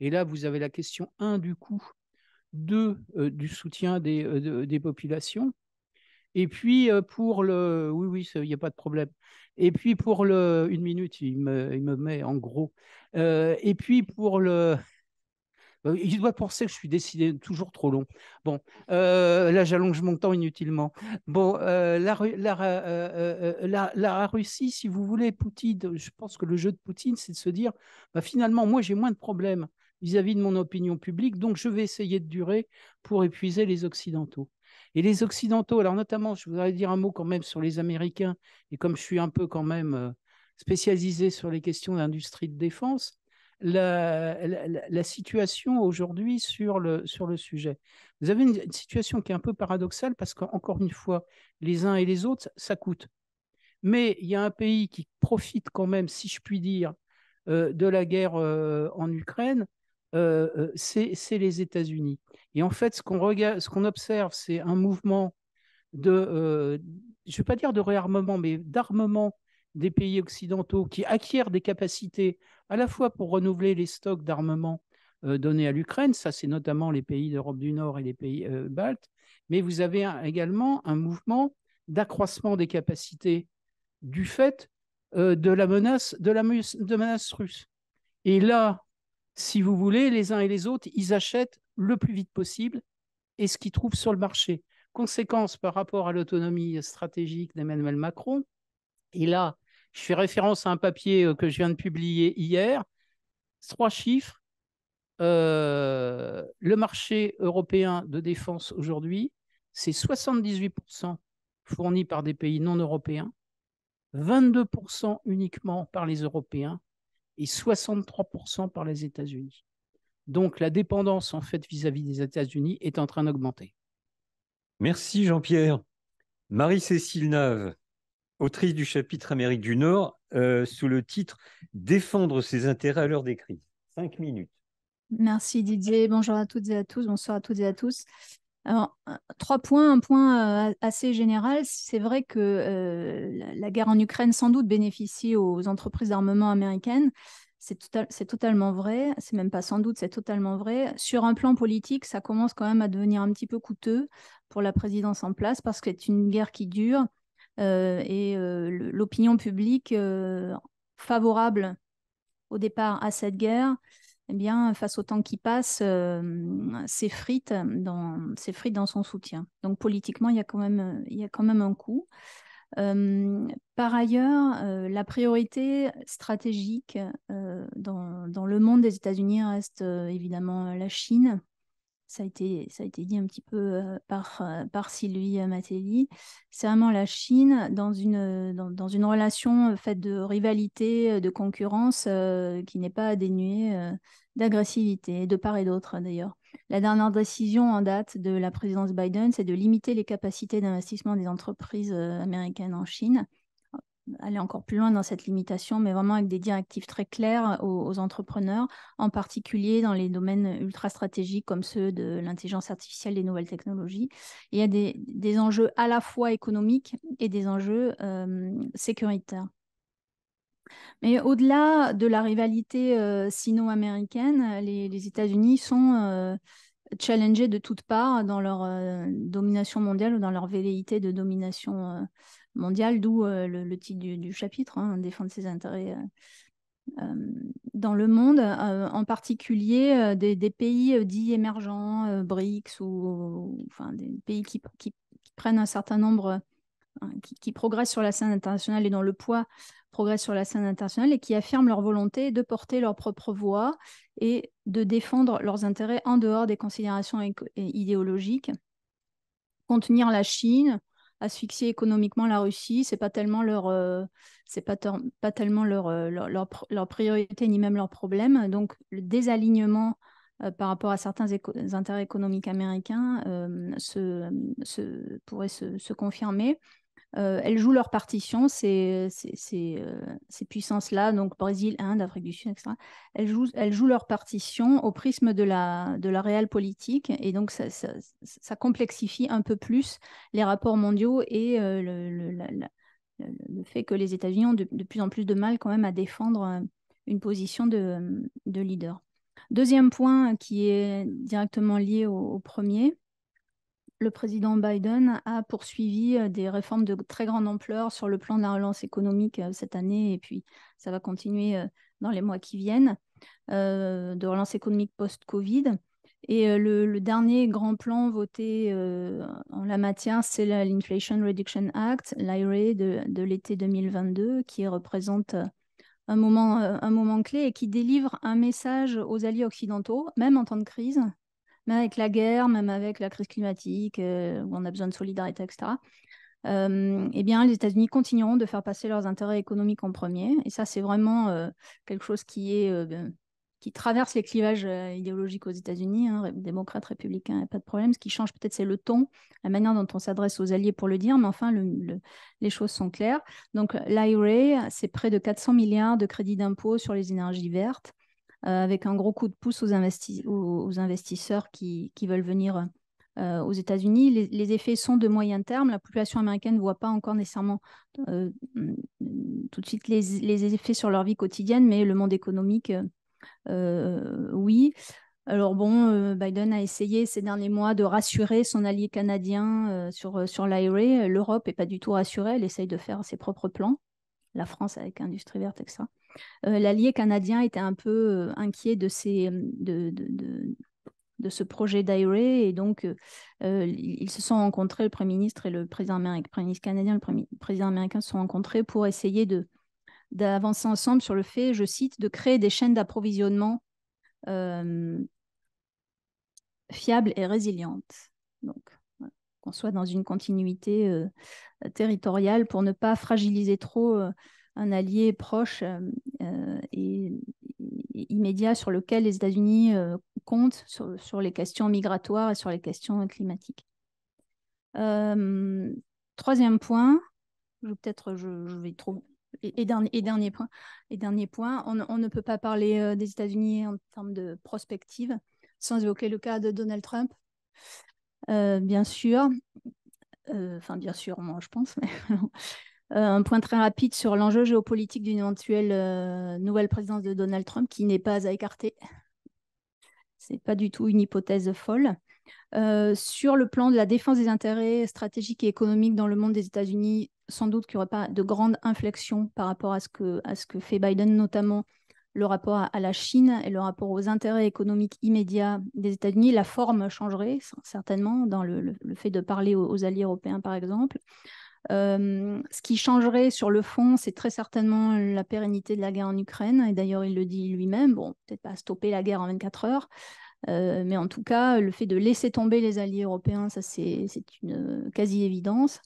Et là, vous avez la question, un, du coût, deux, euh, du soutien des populations, et puis euh, pour le. Oui, oui, il n'y a pas de problème. Et puis pour le. Une minute, il me, met en gros. Euh, et puis pour le. [LAUGHS] Euh, il doit penser que je suis décidé toujours trop long. Bon, là, j'allonge mon temps inutilement. Bon, la, Russie, si vous voulez, Poutine, je pense que le jeu de Poutine, c'est de se dire bah, finalement, moi, j'ai moins de problèmes vis-à-vis de mon opinion publique, donc je vais essayer de durer pour épuiser les Occidentaux. Et les Occidentaux, alors notamment, je voudrais dire un mot quand même sur les Américains, et comme je suis un peu quand même euh, spécialisé sur les questions d'industrie de défense, la, situation aujourd'hui sur le, sur le sujet. Vous avez une, situation qui est un peu paradoxale parce qu'encore une fois, les uns et les autres, ça coûte. Mais il y a un pays qui profite quand même, si je puis dire, euh, de la guerre euh, en Ukraine euh, euh, c'est les États-Unis. Et en fait, ce qu'on regarde, ce qu'on observe, c'est un mouvement de, euh, je ne vais pas dire de réarmement, mais d'armement des pays occidentaux qui acquièrent des capacités à la fois pour renouveler les stocks d'armement donnés à l'Ukraine, ça c'est notamment les pays d'Europe du Nord et les pays baltes, mais vous avez également un mouvement d'accroissement des capacités du fait de la menace de la menace russe. Et là, si vous voulez, les uns et les autres, ils achètent le plus vite possible et ce qu'ils trouvent sur le marché. Conséquence par rapport à l'autonomie stratégique d'Emmanuel Macron, et là, je fais référence à un papier euh, que je viens de publier hier, trois chiffres. Euh, le marché européen de défense aujourd'hui, c'est 78% fourni par des pays non européens, 22% uniquement par les Européens et 63% par les États-Unis. Donc la dépendance en fait vis-à-vis des États-Unis est en train d'augmenter. Merci Jean-Pierre. Marie-Cécile Nave, autrice du chapitre Amérique du Nord, euh, sous le titre Défendre ses intérêts à l'heure des crises. Cinq minutes. Merci Didier, bonjour à toutes et à tous, bonsoir à toutes et à tous. Alors, trois points. Un point euh, assez général, c'est vrai que euh, la guerre en Ukraine sans doute bénéficie aux entreprises d'armement américaines. C'est totalement vrai, c'est même pas sans doute, c'est totalement vrai. Sur un plan politique, ça commence quand même à devenir un petit peu coûteux pour la présidence en place parce que c'est une guerre qui dure euh, et l'opinion publique favorable au départ à cette guerre eh bien, face au temps qui passe, euh, s'effrite dans, dans son soutien. Donc politiquement, il y a quand même, un coût. Euh, par ailleurs, euh, la priorité stratégique dans, le monde des États-Unis reste évidemment la Chine ça a été, a dit un petit peu euh, par, euh, par Sylvie euh, Matelli, c'est vraiment la Chine dans une, relation faite de rivalité, de concurrence qui n'est pas dénuée d'agressivité, de part et d'autre d'ailleurs. La dernière décision en date de la présidence Biden, c'est de limiter les capacités d'investissement des entreprises américaines en Chine aller encore plus loin dans cette limitation, mais vraiment avec des directives très claires euh, aux, entrepreneurs, en particulier dans les domaines ultra stratégiques comme ceux de l'intelligence artificielle, et des nouvelles technologies. il y a des, enjeux à la fois économiques et des enjeux euh, sécuritaires. Mais au-delà de la rivalité euh, sino-américaine, les, États-Unis sont challengés de toutes parts dans leur domination mondiale ou dans leur velléité de domination mondial, d'où euh, le, titre du, chapitre, hein, défendre ses intérêts euh, euh, dans le monde, en particulier des, pays dits émergents, BRICS, ou, enfin, des pays qui, prennent un certain nombre, hein, qui, progressent sur la scène internationale et dont le poids progresse sur la scène internationale et qui affirment leur volonté de porter leur propre voix et de défendre leurs intérêts en dehors des considérations idéologiques. Contenir la Chine, asphyxier économiquement la Russie. C'est pas tellement leur, euh, pas, pas tellement leur, euh, leur, priorité ni même leur problème. Donc le désalignement euh, par rapport à certains intérêts économiques américains pourrait se confirmer. Euh, elles jouent leur partition, euh, ces, puissances-là, donc Brésil, Inde, Afrique du Sud, etc., elles jouent, leur partition au prisme de la, réelle politique, et donc ça, complexifie un peu plus les rapports mondiaux et euh, le, fait que les États-Unis ont de, plus en plus de mal quand même à défendre une position de, leader. Deuxième point qui est directement lié au premier, le président Biden a poursuivi euh, des réformes de très grande ampleur sur le plan de la relance économique euh, cette année, et puis ça va continuer euh, dans les mois qui viennent, de relance économique post-Covid. Et le, dernier grand plan voté en la matière, c'est l'Inflation Reduction Act, l'IRA de, de l'été 2022, qui représente un moment, un moment clé et qui délivre un message aux alliés occidentaux, même en temps de crise, même avec la guerre, même avec la crise climatique, euh, où on a besoin de solidarité, etc., euh, eh bien, les États-Unis continueront de faire passer leurs intérêts économiques en premier. Et ça, c'est vraiment euh, quelque chose qui, est, ben, qui traverse les clivages idéologiques aux États-Unis, hein, démocrates, républicains, pas de problème. Ce qui change peut-être, c'est le ton, la manière dont on s'adresse aux alliés pour le dire, mais enfin, les choses sont claires. Donc, l'IRA, c'est près de 400 milliards de crédits d'impôt sur les énergies vertes. Euh, avec un gros coup de pouce aux, investisseurs qui, veulent venir euh, aux États-Unis. Les, effets sont de moyen terme. La population américaine ne voit pas encore nécessairement euh, tout de suite les, effets sur leur vie quotidienne, mais le monde économique, oui. Alors bon, Biden a essayé ces derniers mois de rassurer son allié canadien sur, sur l'IRA. L'Europe n'est pas du tout rassurée, elle essaye de faire ses propres plans la France avec Industrie verte, etc. Euh, l'allié canadien était un peu euh, inquiet euh, de, de, ce projet d'IRA et donc ils se sont rencontrés, le Premier ministre et le président américain, le Premier canadien, le Premier, président américain se sont rencontrés pour essayer d'avancer ensemble sur le fait, je cite, de créer des chaînes d'approvisionnement fiables et résilientes. Donc, qu'on soit dans une continuité euh, territoriale pour ne pas fragiliser trop euh, un allié proche euh, et, immédiat sur lequel les États-Unis comptent sur, les questions migratoires et sur les questions climatiques. troisième point, peut-être je, vais trop. Et, dernier, et, dernier, point, on, on ne peut pas parler des États-Unis en termes de prospective sans évoquer le cas de Donald Trump. Euh, bien sûr, euh, enfin bien sûr, moi je pense, mais [LAUGHS] euh, un point très rapide sur l'enjeu géopolitique d'une éventuelle nouvelle présidence de Donald Trump qui n'est pas à écarter. Ce n'est pas du tout une hypothèse folle. sur le plan de la défense des intérêts stratégiques et économiques dans le monde des États-Unis, sans doute qu'il n'y aurait pas de grande inflexion par rapport à ce que, à ce que fait Biden, notamment le rapport à la Chine et le rapport aux intérêts économiques immédiats des États-Unis, la forme changerait certainement dans le, fait de parler aux, alliés européens, par exemple. Euh, ce qui changerait sur le fond, c'est très certainement la pérennité de la guerre en Ukraine. Et d'ailleurs, il le dit lui-même. Bon, peut-être pas stopper la guerre en 24 heures, euh, mais en tout cas, le fait de laisser tomber les alliés européens, ça c'est une euh, quasi-évidence.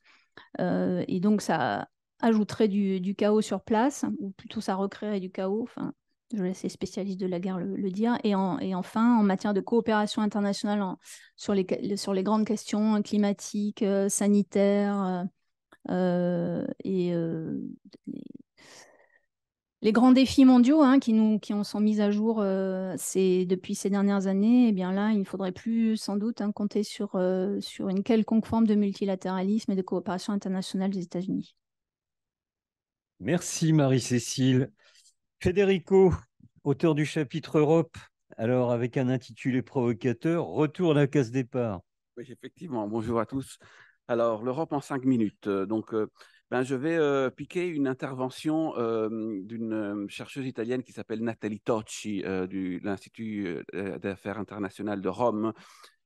et donc, ça ajouterait du, chaos sur place, ou plutôt ça recréerait du chaos. Enfin, je laisse les spécialistes de la guerre le, dire, et, enfin en matière de coopération internationale sur, les, grandes questions climatiques, euh, sanitaires euh, euh, et les, grands défis mondiaux hein, qui, nous, qui ont, sont mis à jour depuis ces dernières années, eh bien là, il ne faudrait plus sans doute hein, compter sur, sur une quelconque forme de multilatéralisme et de coopération internationale des États-Unis. Merci Marie-Cécile. Federico, auteur du chapitre Europe, alors avec un intitulé provocateur, Retour à la case départ. Oui, effectivement, bonjour à tous. Alors, l'Europe en cinq minutes. Euh, donc, euh, ben, je vais euh, piquer une intervention d'une chercheuse italienne qui s'appelle Nathalie Tocci de l'Institut d'affaires internationales de Rome.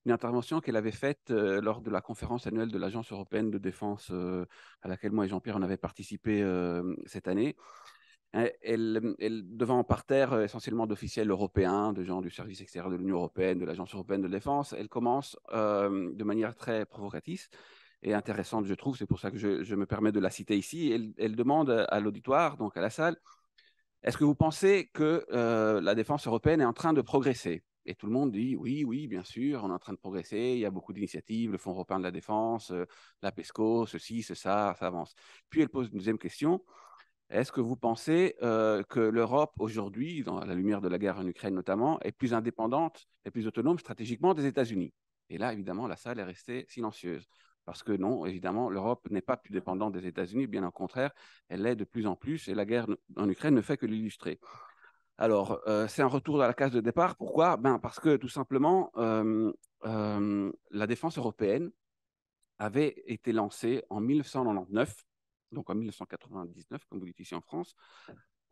Une intervention qu'elle avait faite lors de la conférence annuelle de l'Agence européenne de défense à laquelle moi et Jean-Pierre en avait participé cette année. Hein, elle, devant par terre essentiellement d'officiels européens, de gens du service extérieur de l'Union européenne, de l'Agence européenne de défense. Elle commence de manière très provocatrice et intéressante, je trouve. C'est pour ça que je, me permets de la citer ici. Elle, demande à l'auditoire, donc à la salle, est-ce que vous pensez que la défense européenne est en train de progresser Et tout le monde dit oui, oui, bien sûr, on est en train de progresser. Il y a beaucoup d'initiatives, le Fonds européen de la défense, la PESCO, ceci, c'est ça, ça avance. Puis elle pose une deuxième question. Est-ce que vous pensez que l'Europe aujourd'hui, dans la lumière de la guerre en Ukraine notamment, est plus indépendante et plus autonome stratégiquement des États-Unis Et là, évidemment, la salle est restée silencieuse. Parce que non, évidemment, l'Europe n'est pas plus dépendante des États-Unis, bien au contraire, elle l'est de plus en plus et la guerre en Ukraine ne fait que l'illustrer. Alors, c'est un retour dans la case de départ. Pourquoi ben, Parce que tout simplement, la défense européenne avait été lancée en 1999 donc en 1999, comme vous dites ici en France.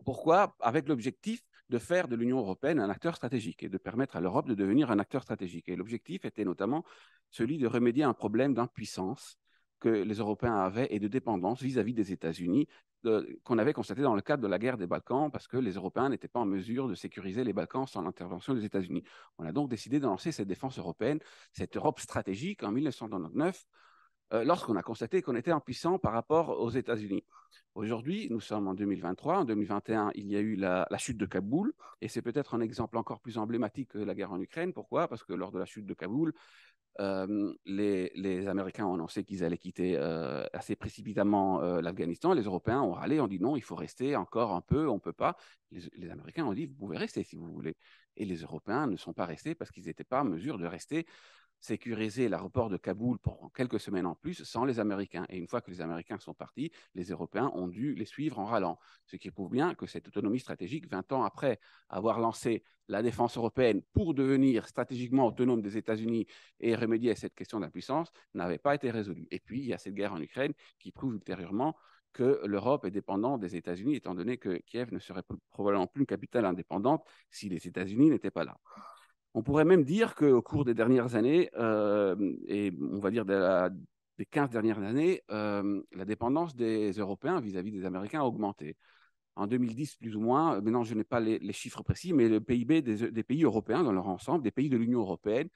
Pourquoi Avec l'objectif de faire de l'Union européenne un acteur stratégique et de permettre à l'Europe de devenir un acteur stratégique. Et l'objectif était notamment celui de remédier à un problème d'impuissance que les Européens avaient et de dépendance vis-à-vis des États-Unis qu'on avait constaté dans le cadre de la guerre des Balkans parce que les Européens n'étaient pas en mesure de sécuriser les Balkans sans l'intervention des États-Unis. On a donc décidé de lancer cette défense européenne, cette Europe stratégique en 1999 euh, lorsqu'on a constaté qu'on était impuissant par rapport aux États-Unis. Aujourd'hui, nous sommes en 2023. En 2021, il y a eu la, chute de Kaboul, et c'est peut-être un exemple encore plus emblématique que la guerre en Ukraine. Pourquoi Parce que lors de la chute de Kaboul, euh, les, Américains ont annoncé qu'ils allaient quitter euh, assez précipitamment l'Afghanistan. Les Européens ont râlé, ont dit non, il faut rester encore un peu, on ne peut pas. les, Américains ont dit, vous pouvez rester si vous voulez. Et les Européens ne sont pas restés parce qu'ils n'étaient pas en mesure de rester sécuriser l'aéroport de Kaboul pour quelques semaines en plus sans les Américains. Et une fois que les Américains sont partis, les Européens ont dû les suivre en râlant. Ce qui prouve bien que cette autonomie stratégique, 20 ans après avoir lancé la défense européenne pour devenir stratégiquement autonome des États-Unis et remédier à cette question de la puissance, n'avait pas été résolue. Et puis, il y a cette guerre en Ukraine qui prouve ultérieurement que l'Europe est dépendante des États-Unis, étant donné que Kiev ne serait probablement plus une capitale indépendante si les États-Unis n'étaient pas là. On pourrait même dire qu'au cours des dernières années, et on va dire des 15 dernières années, la dépendance des Européens vis-à-vis des Américains a augmenté. En 2010, plus ou moins, euh, maintenant je n'ai pas les, chiffres précis, mais le PIB des, pays européens dans leur ensemble, des pays de l'Union européenne,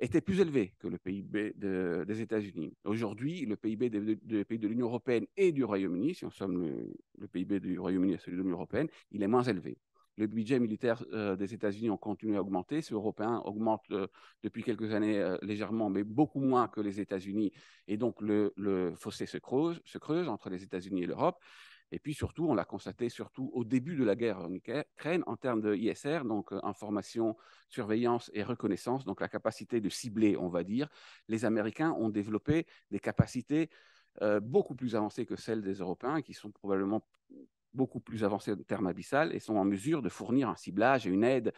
était plus élevé que le PIB des États-Unis. Aujourd'hui, le PIB des, pays de l'Union européenne et du Royaume-Uni, si on somme le, le PIB du Royaume-Uni à celui de l'Union européenne, il est moins élevé le budget militaire euh, des États-Unis ont continué à augmenter. Ceux européens augmentent euh, depuis quelques années euh, légèrement, mais beaucoup moins que les États-Unis. Et donc, le, fossé se creuse, se creuse entre les États-Unis et l'Europe. Et puis surtout, on l'a constaté surtout au début de la guerre en Ukraine en termes de ISR, donc information, surveillance et reconnaissance, donc la capacité de cibler, on va dire. Les Américains ont développé des capacités beaucoup plus avancées que celles des Européens, qui sont probablement beaucoup plus avancés en termes abyssal et sont en mesure de fournir un ciblage et une aide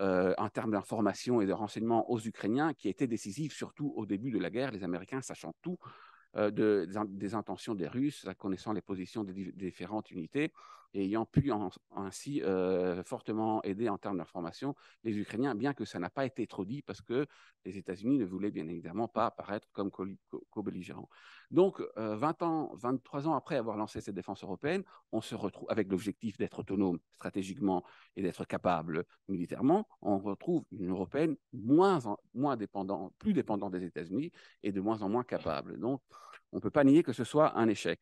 euh, en termes d'information et de renseignement aux Ukrainiens qui étaient décisive, surtout au début de la guerre, les Américains sachant tout euh, des, intentions des Russes, connaissant les positions des différentes unités ayant pu ainsi euh, fortement aider en termes d'information les Ukrainiens, bien que ça n'a pas été trop dit parce que les États-Unis ne voulaient bien évidemment pas apparaître comme co-belligérants. Donc, 20 euh, ans, 23 ans après avoir lancé cette défense européenne, on se retrouve avec l'objectif d'être autonome stratégiquement et d'être capable militairement. On retrouve une européenne moins, moins dépendante, plus dépendante des États-Unis et de moins en moins capable. Donc, on ne peut pas nier que ce soit un échec.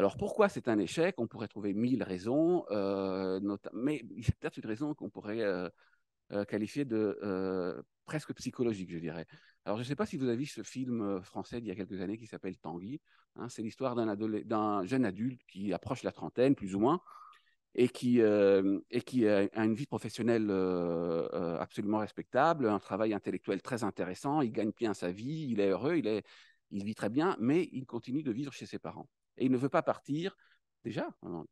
Alors pourquoi c'est un échec On pourrait trouver mille raisons, mais il y a peut-être une raison qu'on pourrait qualifier de presque psychologique, je dirais. Alors je ne sais pas si vous avez vu ce film français d'il y a quelques années qui s'appelle Tanguy. Hein, c'est l'histoire d'un, jeune adulte qui approche la trentaine, plus ou moins, et qui, a une vie professionnelle absolument respectable, un travail intellectuel très intéressant, il gagne bien sa vie, il est heureux, il vit très bien, mais il continue de vivre chez ses parents et il ne veut pas partir, déjà, hein,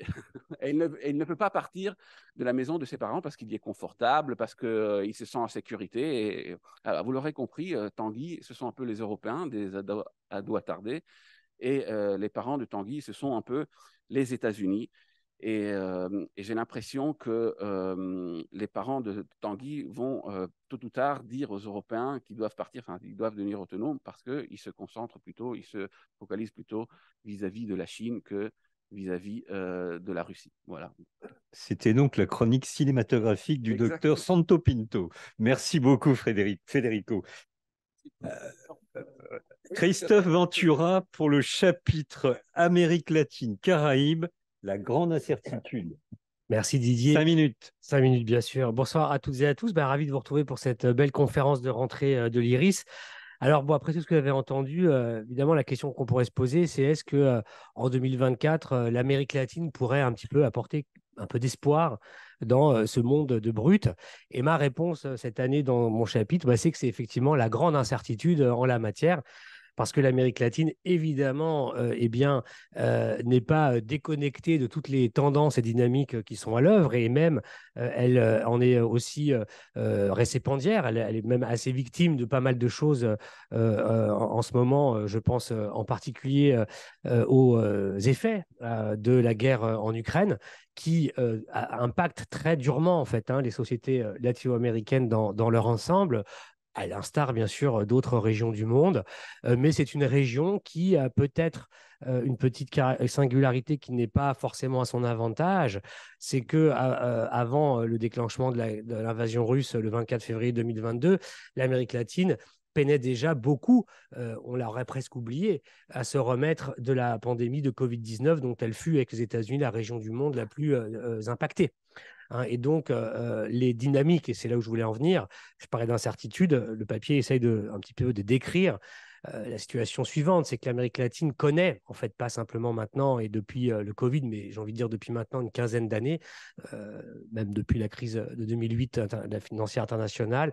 [LAUGHS] il, ne, peut pas partir de la maison de ses parents parce qu'il y est confortable, parce qu'il euh, se sent en sécurité. vous l'aurez compris, euh, Tanguy, ce sont un peu les Européens, des ados, attardés, et euh, les parents de Tanguy, ce sont un peu les États-Unis. Et, j'ai l'impression que les parents de Tanguy vont tout tôt ou tard dire aux Européens qu'ils doivent partir, enfin, qu'ils doivent devenir autonomes parce qu'ils se concentrent plutôt, ils se focalisent plutôt vis-à-vis de la Chine que vis-à-vis de la Russie. Voilà. C'était donc la chronique cinématographique du docteur Santo Pinto. Merci beaucoup, Frédéric, Federico. Euh, Christophe Ventura pour le chapitre Amérique latine, Caraïbes la grande incertitude. Merci Didier. Cinq minutes. Cinq minutes, bien sûr. Bonsoir à toutes et à tous. Bah, ravi de vous retrouver pour cette euh, belle conférence de rentrée euh, de l'IRIS. Alors, après tout ce que vous avez entendu, euh, évidemment, la question qu'on pourrait se poser, c'est est-ce que en 2024, l'Amérique latine pourrait un petit peu apporter un peu d'espoir dans ce monde de brut Et ma réponse cette année dans mon chapitre, bah, c'est que c'est effectivement la grande incertitude en la matière parce que l'Amérique latine, évidemment, euh, eh bien, euh, n'est pas euh, déconnectée de toutes les tendances et dynamiques qui sont à l'œuvre, et même elle en est aussi récipiendaire, elle, est même assez victime de pas mal de choses en, ce moment, je pense en particulier aux effets de la guerre en Ukraine, qui impacte très durement en fait hein, les sociétés latino-américaines dans, dans, leur ensemble à l'instar bien sûr d'autres régions du monde, euh, mais c'est une région qui a peut-être euh, une petite singularité qui n'est pas forcément à son avantage, c'est que euh, avant le déclenchement de l'invasion russe le 24 février 2022, l'Amérique latine peinait déjà beaucoup, on l'aurait presque oublié, à se remettre de la pandémie de Covid-19 dont elle fut avec les États-Unis la région du monde la plus impactée. Hein, et donc, les dynamiques, et c'est là où je voulais en venir, je parlais d'incertitude, le papier essaye de, un petit peu de décrire la situation suivante, c'est que l'Amérique latine connaît, en fait, pas simplement maintenant et depuis le Covid, mais j'ai envie de dire depuis maintenant une quinzaine d'années, même depuis la crise de 2008 la financière internationale,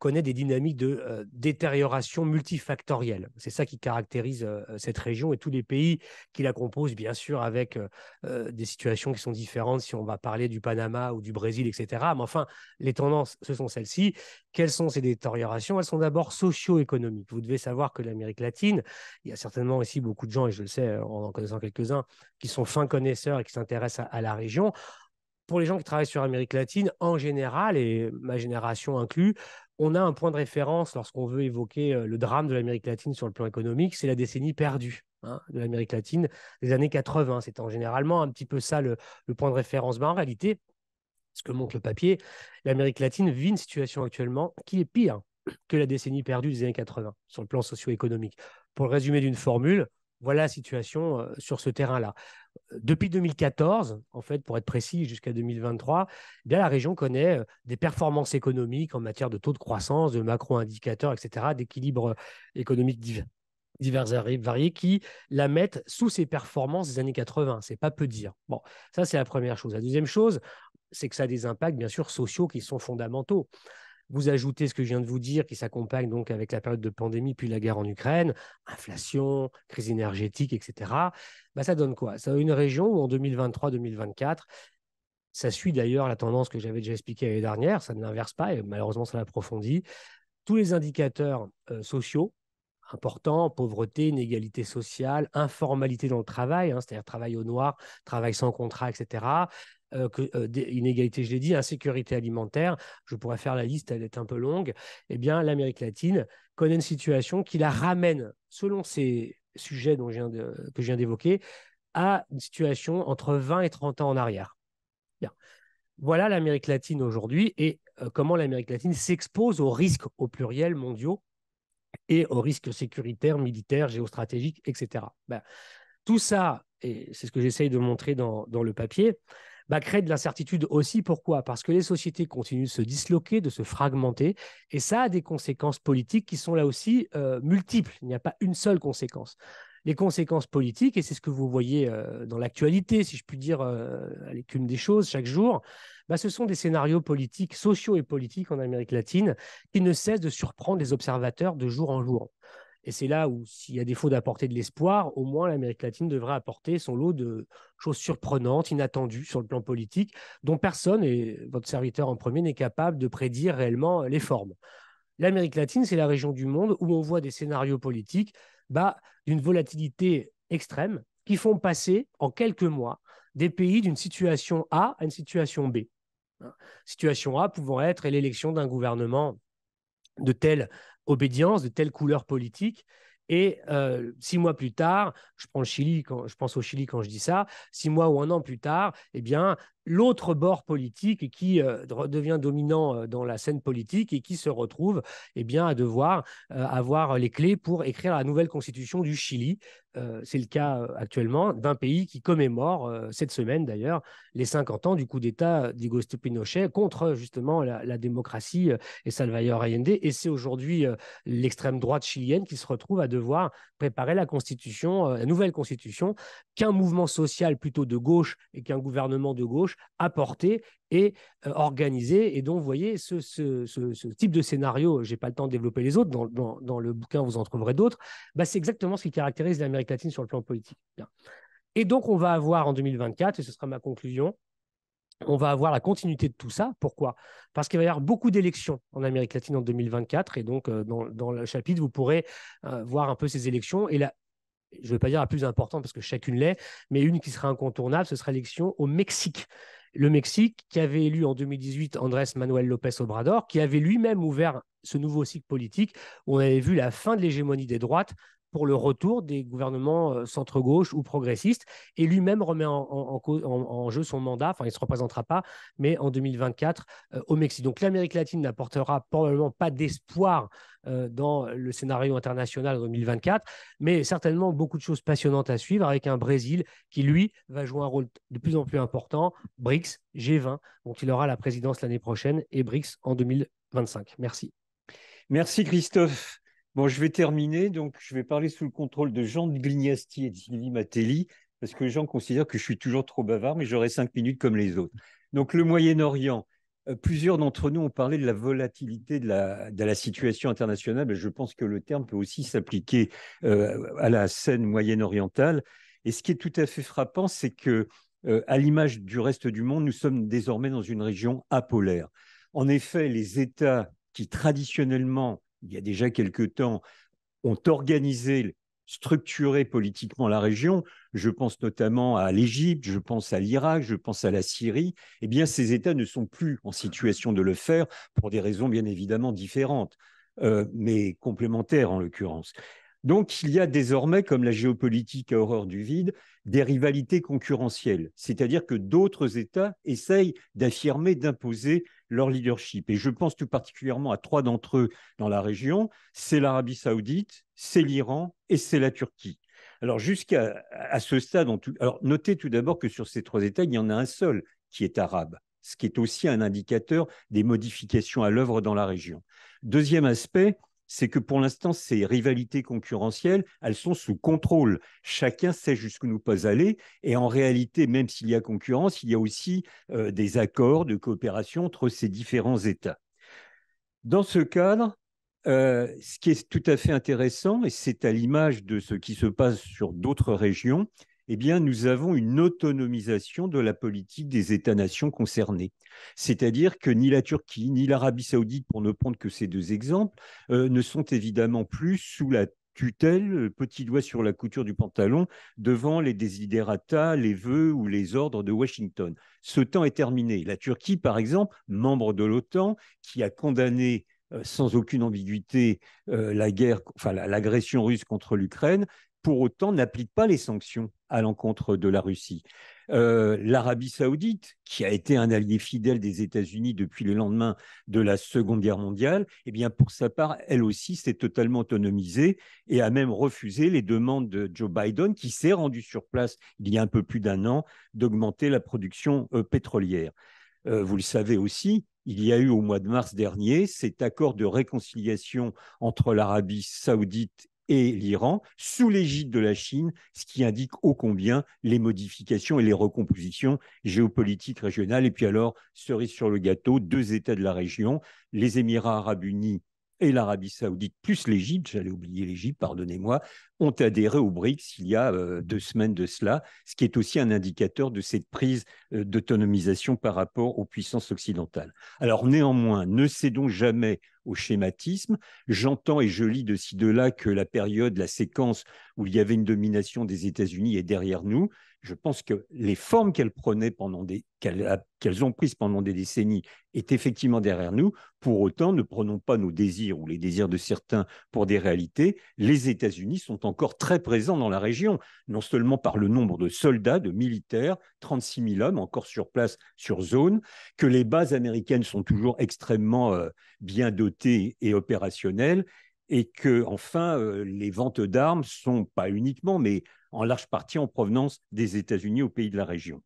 connaît des dynamiques de euh, détérioration multifactorielle. C'est ça qui caractérise euh, cette région et tous les pays qui la composent, bien sûr, avec euh, des situations qui sont différentes si on va parler du Panama ou du Brésil, etc. Mais enfin, les tendances, ce sont celles-ci. Quelles sont ces détériorations Elles sont d'abord socio-économiques. Vous devez savoir que l'Amérique latine, il y a certainement ici beaucoup de gens, et je le sais en en connaissant quelques-uns, qui sont fins connaisseurs et qui s'intéressent à, la région pour les gens qui travaillent sur l'Amérique latine, en général, et ma génération inclut on a un point de référence lorsqu'on veut évoquer euh, le drame de l'Amérique latine sur le plan économique, c'est la décennie perdue hein, de l'Amérique latine des années 80. C'est en généralement un petit peu ça le, point de référence. Mais en réalité, ce que montre le papier, l'Amérique latine vit une situation actuellement qui est pire que la décennie perdue des années 80 sur le plan socio-économique. Pour le résumer d'une formule, voilà la situation sur ce terrain-là. Depuis 2014, en fait, pour être précis, jusqu'à 2023, eh bien, la région connaît des performances économiques en matière de taux de croissance, de macro-indicateurs, etc., d'équilibres économiques divers et variés qui la mettent sous ses performances des années 80. C'est pas peu dire. Bon, ça c'est la première chose. La deuxième chose, c'est que ça a des impacts bien sûr sociaux qui sont fondamentaux. Vous ajoutez ce que je viens de vous dire, qui s'accompagne donc avec la période de pandémie, puis la guerre en Ukraine, inflation, crise énergétique, etc. Bah, ça donne quoi Ça une région où en 2023-2024, ça suit d'ailleurs la tendance que j'avais déjà expliquée l'année dernière, ça ne l'inverse pas et malheureusement ça l'approfondit. Tous les indicateurs euh, sociaux importants, pauvreté, inégalité sociale, informalité dans le travail, hein, c'est-à-dire travail au noir, travail sans contrat, etc., euh, que, euh, je l'ai dit, insécurité alimentaire, je pourrais faire la liste, elle est un peu longue, eh bien, l'Amérique latine connaît une situation qui la ramène, selon ces sujets dont que je viens d'évoquer, à une situation entre 20 et 30 ans en arrière. Bien. Voilà l'Amérique latine aujourd'hui et euh, comment l'Amérique latine s'expose aux risques au pluriel mondiaux et aux risques sécuritaires, militaires, géostratégiques, etc. Ben, tout ça, et c'est ce que j'essaye de montrer dans, dans le papier, bah, crée de l'incertitude aussi. Pourquoi Parce que les sociétés continuent de se disloquer, de se fragmenter, et ça a des conséquences politiques qui sont là aussi euh, multiples. Il n'y a pas une seule conséquence les conséquences politiques, et c'est ce que vous voyez euh, dans l'actualité, si je puis dire, à euh, l'écume des choses, chaque jour, bah, ce sont des scénarios politiques, sociaux et politiques en Amérique latine qui ne cessent de surprendre les observateurs de jour en jour. Et c'est là où, s'il y a défaut d'apporter de l'espoir, au moins l'Amérique latine devrait apporter son lot de choses surprenantes, inattendues sur le plan politique, dont personne, et votre serviteur en premier, n'est capable de prédire réellement les formes. L'Amérique latine, c'est la région du monde où on voit des scénarios politiques bah, d'une volatilité extrême qui font passer en quelques mois des pays d'une situation A à une situation B. Hein. Situation A pouvant être l'élection d'un gouvernement de telle obédience, de telle couleur politique. Et euh, six mois plus tard, je prends le Chili, quand, je pense au Chili quand je dis ça, six mois ou un an plus tard, eh bien, l'autre bord politique qui euh, devient dominant euh, dans la scène politique et qui se retrouve eh bien, à devoir euh, avoir les clés pour écrire la nouvelle constitution du Chili. c'est le cas actuellement d'un pays qui commémore cette semaine d'ailleurs les 50 ans du coup d'État d'Hugo Pinochet contre justement la, la démocratie et Salvador Allende. Et c'est aujourd'hui l'extrême droite chilienne qui se retrouve à devoir préparer la constitution, la nouvelle constitution qu'un mouvement social plutôt de gauche et qu'un gouvernement de gauche apporter et euh, organisé, Et donc, vous voyez, ce, type de scénario, je n'ai pas le temps de développer les autres, dans, le bouquin, vous en trouverez d'autres, bah, c'est exactement ce qui caractérise l'Amérique latine sur le plan politique. Et donc, on va avoir en 2024, et ce sera ma conclusion, on va avoir la continuité de tout ça. Pourquoi Parce qu'il va y avoir beaucoup d'élections en Amérique latine en 2024. Et donc, euh, dans, le chapitre, vous pourrez euh, voir un peu ces élections. Et la, je ne vais pas dire la plus importante parce que chacune l'est, mais une qui sera incontournable, ce sera l'élection au Mexique. Le Mexique, qui avait élu en 2018 Andrés Manuel López Obrador, qui avait lui-même ouvert ce nouveau cycle politique où on avait vu la fin de l'hégémonie des droites pour le retour des gouvernements centre-gauche ou progressistes. Et lui-même remet en, jeu son mandat, enfin il ne se représentera pas, mais en 2024 au Mexique. Donc l'Amérique latine n'apportera probablement pas d'espoir dans le scénario international en 2024, mais certainement beaucoup de choses passionnantes à suivre avec un Brésil qui, lui, va jouer un rôle de plus en plus important, BRICS, G20, dont il aura la présidence l'année prochaine, et BRICS en 2025. Merci. Merci Christophe. Bon, je vais terminer. Donc, je vais parler sous le contrôle de Jean de Glignasti et de Sylvie Matelli, parce que Jean considère que je suis toujours trop bavard, mais j'aurai cinq minutes comme les autres. Donc, le Moyen-Orient. Euh, plusieurs d'entre nous ont parlé de la volatilité de la, de la, situation internationale. Ben, je pense que le terme peut aussi s'appliquer euh, à la scène moyenne-orientale. Et ce qui est tout à fait frappant, c'est que, euh, à l'image du reste du monde, nous sommes désormais dans une région apolaire. En effet, les États qui traditionnellement il y a déjà quelque temps, ont organisé, structuré politiquement la région, je pense notamment à l'Égypte, je pense à l'Irak, je pense à la Syrie, eh bien ces États ne sont plus en situation de le faire pour des raisons bien évidemment différentes, euh, mais complémentaires en l'occurrence. Donc il y a désormais, comme la géopolitique a horreur du vide, des rivalités concurrentielles, c'est-à-dire que d'autres États essayent d'affirmer, d'imposer leur leadership. Et je pense tout particulièrement à trois d'entre eux dans la région, c'est l'Arabie saoudite, c'est l'Iran et c'est la Turquie. Alors jusqu'à ce stade, notez tout d'abord que sur ces trois États, il y en a un seul qui est arabe, ce qui est aussi un indicateur des modifications à l'œuvre dans la région. Deuxième aspect, c'est que pour l'instant, ces rivalités concurrentielles, elles sont sous contrôle. Chacun sait jusqu'où nous pas aller. Et en réalité, même s'il y a concurrence, il y a aussi euh, des accords de coopération entre ces différents États. Dans ce cadre, euh, ce qui est tout à fait intéressant, et c'est à l'image de ce qui se passe sur d'autres régions, eh bien, nous avons une autonomisation de la politique des États-nations concernés. C'est-à-dire que ni la Turquie, ni l'Arabie saoudite, pour ne prendre que ces deux exemples, euh, ne sont évidemment plus sous la tutelle, euh, petit doigt sur la couture du pantalon, devant les desiderata, les vœux ou les ordres de Washington. Ce temps est terminé. La Turquie, par exemple, membre de l'OTAN, qui a condamné euh, sans aucune ambiguïté la guerre, l'agression russe contre l'Ukraine, pour autant, n'applique pas les sanctions à l'encontre de la Russie. Euh, L'Arabie saoudite, qui a été un allié fidèle des États-Unis depuis le lendemain de la Seconde Guerre mondiale, eh bien pour sa part, elle aussi s'est totalement autonomisée et a même refusé les demandes de Joe Biden, qui s'est rendu sur place il y a un peu plus d'un an, d'augmenter la production euh, pétrolière. Euh, vous le savez aussi, il y a eu au mois de mars dernier cet accord de réconciliation entre l'Arabie saoudite et l'Iran sous l'égide de la Chine, ce qui indique ô combien les modifications et les recompositions géopolitiques régionales. Et puis alors, cerise sur le gâteau, deux États de la région, les Émirats arabes unis et l'Arabie saoudite, plus l'Égypte, j'allais oublier l'Égypte, pardonnez-moi, ont adhéré au BRICS il y a euh, deux semaines de cela, ce qui est aussi un indicateur de cette prise euh, d'autonomisation par rapport aux puissances occidentales. Alors néanmoins, ne cédons jamais au schématisme. J'entends et je lis de ci, de là que la période, la séquence où il y avait une domination des États-Unis est derrière nous. Je pense que les formes qu'elles pendant des, qu'elles, ont prises pendant des décennies est effectivement derrière nous. Pour autant, ne prenons pas nos désirs ou les désirs de certains pour des réalités. Les États-Unis sont encore très présents dans la région, non seulement par le nombre de soldats, de militaires, 36 000 hommes encore sur place, sur zone, que les bases américaines sont toujours extrêmement euh, bien dotées et opérationnel, et que enfin euh, les ventes d'armes sont pas uniquement, mais en large partie en provenance des États-Unis aux pays de la région.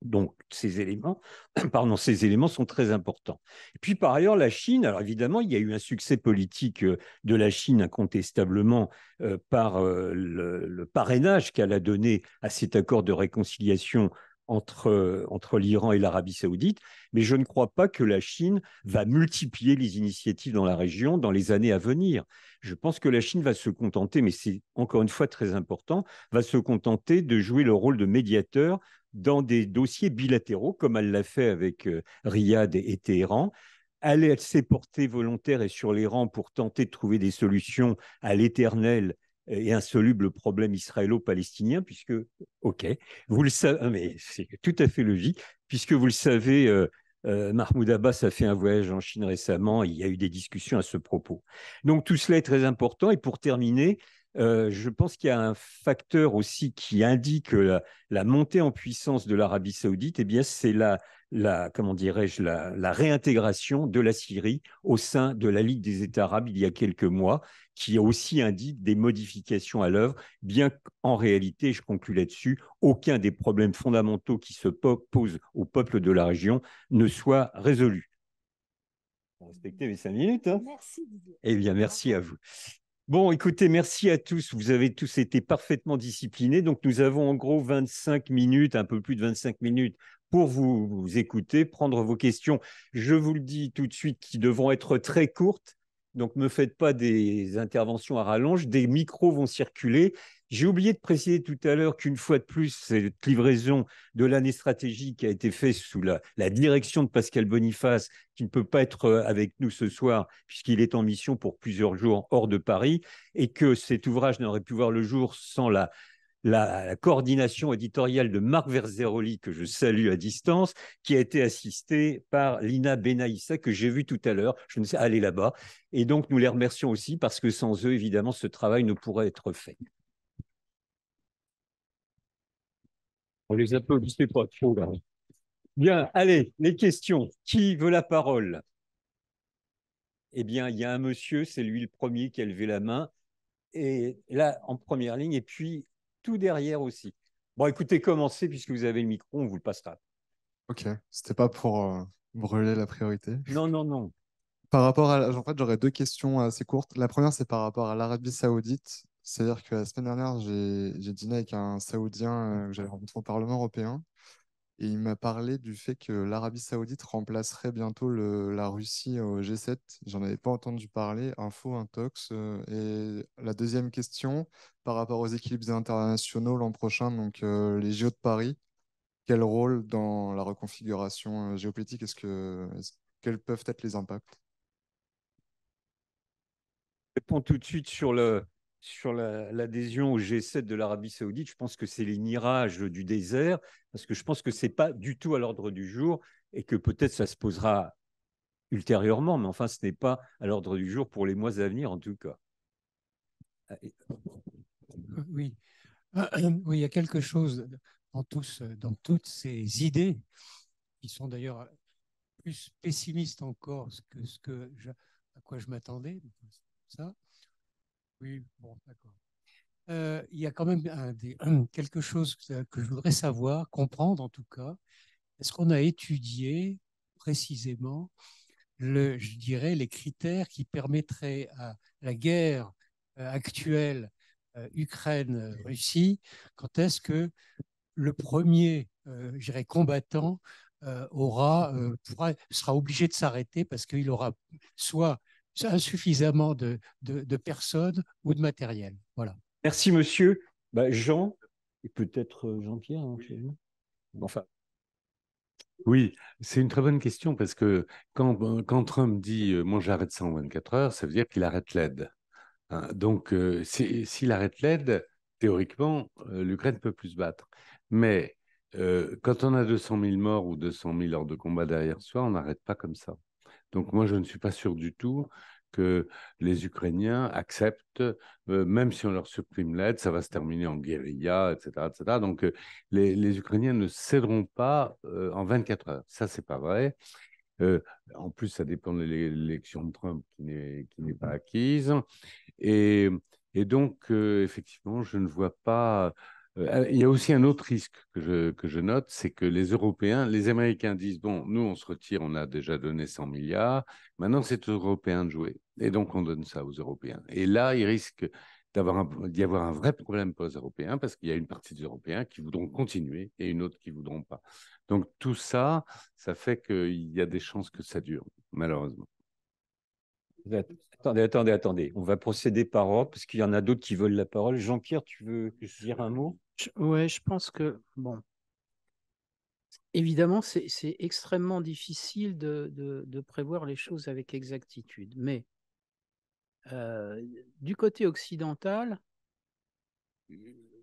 Donc ces éléments, [COUGHS] pardon, ces éléments sont très importants. puis par ailleurs, la Chine, alors évidemment, il y a eu un succès politique euh, de la Chine incontestablement euh, par le, parrainage qu'elle a donné à cet accord de réconciliation entre, entre l'Iran et l'Arabie saoudite, mais je ne crois pas que la Chine va multiplier les initiatives dans la région dans les années à venir. Je pense que la Chine va se contenter, mais c'est encore une fois très important, va se contenter de jouer le rôle de médiateur dans des dossiers bilatéraux, comme elle l'a fait avec euh, Riyad et, Téhéran. Elle, elle s'est portée volontaire et sur les rangs pour tenter de trouver des solutions à l'éternel et insoluble problème israélo-palestinien, puisque, ok, vous le savez, ah, mais c'est tout à fait logique, puisque vous le savez, euh, euh, Mahmoud Abbas a fait un voyage en Chine récemment, il y a eu des discussions à ce propos. Donc tout cela est très important, et pour terminer, euh, je pense qu'il y a un facteur aussi qui indique la, montée en puissance de l'Arabie saoudite, et eh bien c'est la, comment dirais-je, la, réintégration de la Syrie au sein de la Ligue des États arabes il y a quelques mois, qui aussi indique des modifications à l'œuvre, bien qu'en réalité, je conclue là-dessus, aucun des problèmes fondamentaux qui se posent au peuple de la région ne soit résolu Respectez mes cinq minutes. Hein. Merci. Eh bien, merci à vous. Bon, écoutez, merci à tous. Vous avez tous été parfaitement disciplinés. Donc, nous avons en gros 25 minutes, un peu plus de 25 minutes pour vous, écouter, prendre vos questions. Je vous le dis tout de suite, qui devront être très courtes. Donc, ne me faites pas des interventions à rallonge. Des micros vont circuler. J'ai oublié de préciser tout à l'heure qu'une fois de plus, cette livraison de l'année stratégique a été faite sous la, direction de Pascal Boniface, qui ne peut pas être euh, avec nous ce soir, puisqu'il est en mission pour plusieurs jours hors de Paris, et que cet ouvrage n'aurait pu voir le jour sans la, la, coordination éditoriale de Marc Verzeroli, que je salue à distance, qui a été assistée par Lina Benaïssa, que j'ai vue tout à l'heure. Je ne sais, aller là-bas. Et donc, nous les remercions aussi parce que sans eux, évidemment, ce travail ne pourrait être fait. On les applaudissait pas trop là. Bien, allez, les questions. Qui veut la parole Eh bien, il y a un monsieur, c'est lui le premier qui a levé la main. Et là, en première ligne, et puis tout derrière aussi. Bon, écoutez, commencez, puisque vous avez le micro, on vous le passera. Ok, c'était pas pour euh, brûler la priorité. Non, non, non. Par rapport à, en fait, j'aurais deux questions assez courtes. La première, c'est par rapport à l'Arabie Saoudite. C'est-à-dire que la semaine dernière, j'ai dîné avec un Saoudien euh, que j'avais rencontré au Parlement européen. Et il m'a parlé du fait que l'Arabie Saoudite remplacerait bientôt la Russie au G7. J'en avais pas entendu parler. Info, intox. Euh, et la deuxième question, par rapport aux équilibres internationaux l'an prochain, donc euh, les JO de Paris, quel rôle dans la reconfiguration géopolitique est-ce que, quels peuvent être les impacts Je réponds tout de suite sur le, sur l'adhésion au G7 de l'Arabie Saoudite, je pense que c'est les mirages du désert, parce que je pense que ce n'est pas du tout à l'ordre du jour et que peut-être ça se posera ultérieurement, mais enfin, ce n'est pas à l'ordre du jour pour les mois à venir, en tout cas. Ah, euh, oui. [CLEARS THROAT] oui, il y a quelque chose dans, tous, dans toutes ces idées, qui sont d'ailleurs plus pessimistes encore que ce que à quoi je m'attendais, ça, oui, bon, d'accord. Euh, il y a quand même quelque chose que, je voudrais savoir, comprendre en tout cas. Est-ce qu'on a étudié précisément, le, je dirais, les critères qui permettraient à la guerre euh, actuelle euh, Ukraine-Russie, quand est-ce que le premier, combattant aura, sera obligé de s'arrêter parce qu'il aura soit insuffisamment de, de, personnes ou de matériel. Voilà. Merci, monsieur. Bah, Jean, et peut-être euh, Jean-Pierre. Hein, enfin. Oui, c'est une très bonne question parce que quand, Trump dit euh, Moi, j'arrête ça en 24 heures, ça veut dire qu'il arrête l'aide. Hein. donc, euh, s'il arrête l'aide, théoriquement, l'Ukraine peut plus se battre. Mais quand on a 200 000 morts ou 200 000 hors de combat derrière soi, on n'arrête pas comme ça. Donc moi, je ne suis pas sûr du tout que les Ukrainiens acceptent, euh, même si on leur supprime l'aide, ça va se terminer en guérilla, etc. etc. Donc euh, les, Ukrainiens ne céderont pas euh, en 24 heures. Ça, c'est pas vrai. en plus, ça dépend de l'élection de Trump qui n'est pas acquise. Et, et donc, effectivement, je ne vois pas euh, ah, il y a aussi un autre risque que je, note, c'est que les Européens, les Américains disent, bon, nous, on se retire, on a déjà donné 100 milliards, maintenant c'est aux Européens de jouer. Et donc, on donne ça aux Européens. Et là, il risque d'y avoir un vrai problème pour les Européens parce qu'il y a une partie des Européens qui voudront continuer et une autre qui ne voudront pas. Donc, tout ça, ça fait qu'il y a des chances que ça dure, malheureusement. Attendez, attendez, attendez. On va procéder par ordre parce qu'il y en a d'autres qui veulent la parole. Jean-Pierre, tu veux dire un mot oui, je pense que, bon, évidemment, c'est extrêmement difficile de, prévoir les choses avec exactitude, mais euh, du côté occidental,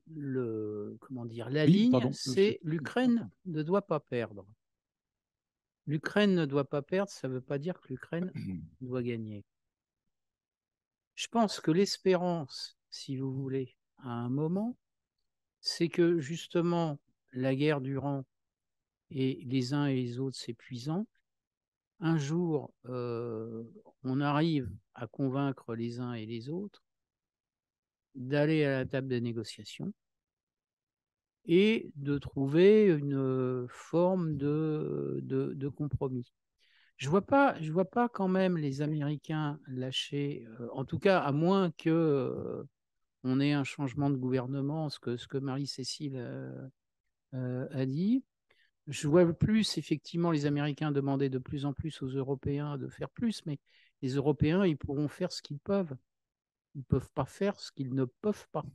le, comment dire, la ligne, c'est l'Ukraine ne doit pas perdre. L'Ukraine ne doit pas perdre, ça ne veut pas dire que l'Ukraine [CLEARS THROAT] doit gagner. Je pense que l'espérance, si vous voulez, à un moment, c'est que justement, la guerre durant et les uns et les autres s'épuisant, un jour, euh, on arrive à convaincre les uns et les autres d'aller à la table des négociations et de trouver une euh, forme de, de, compromis. Je ne vois, pas, je vois pas quand même les Américains lâcher, euh, en tout cas à moins que on est un changement de gouvernement, ce que, ce que Marie-Cécile euh, euh, a dit. Je vois plus, effectivement, les Américains demander de plus en plus aux Européens de faire plus, mais les Européens, ils pourront faire ce qu'ils peuvent. Ils ne peuvent pas faire ce qu'ils ne peuvent pas.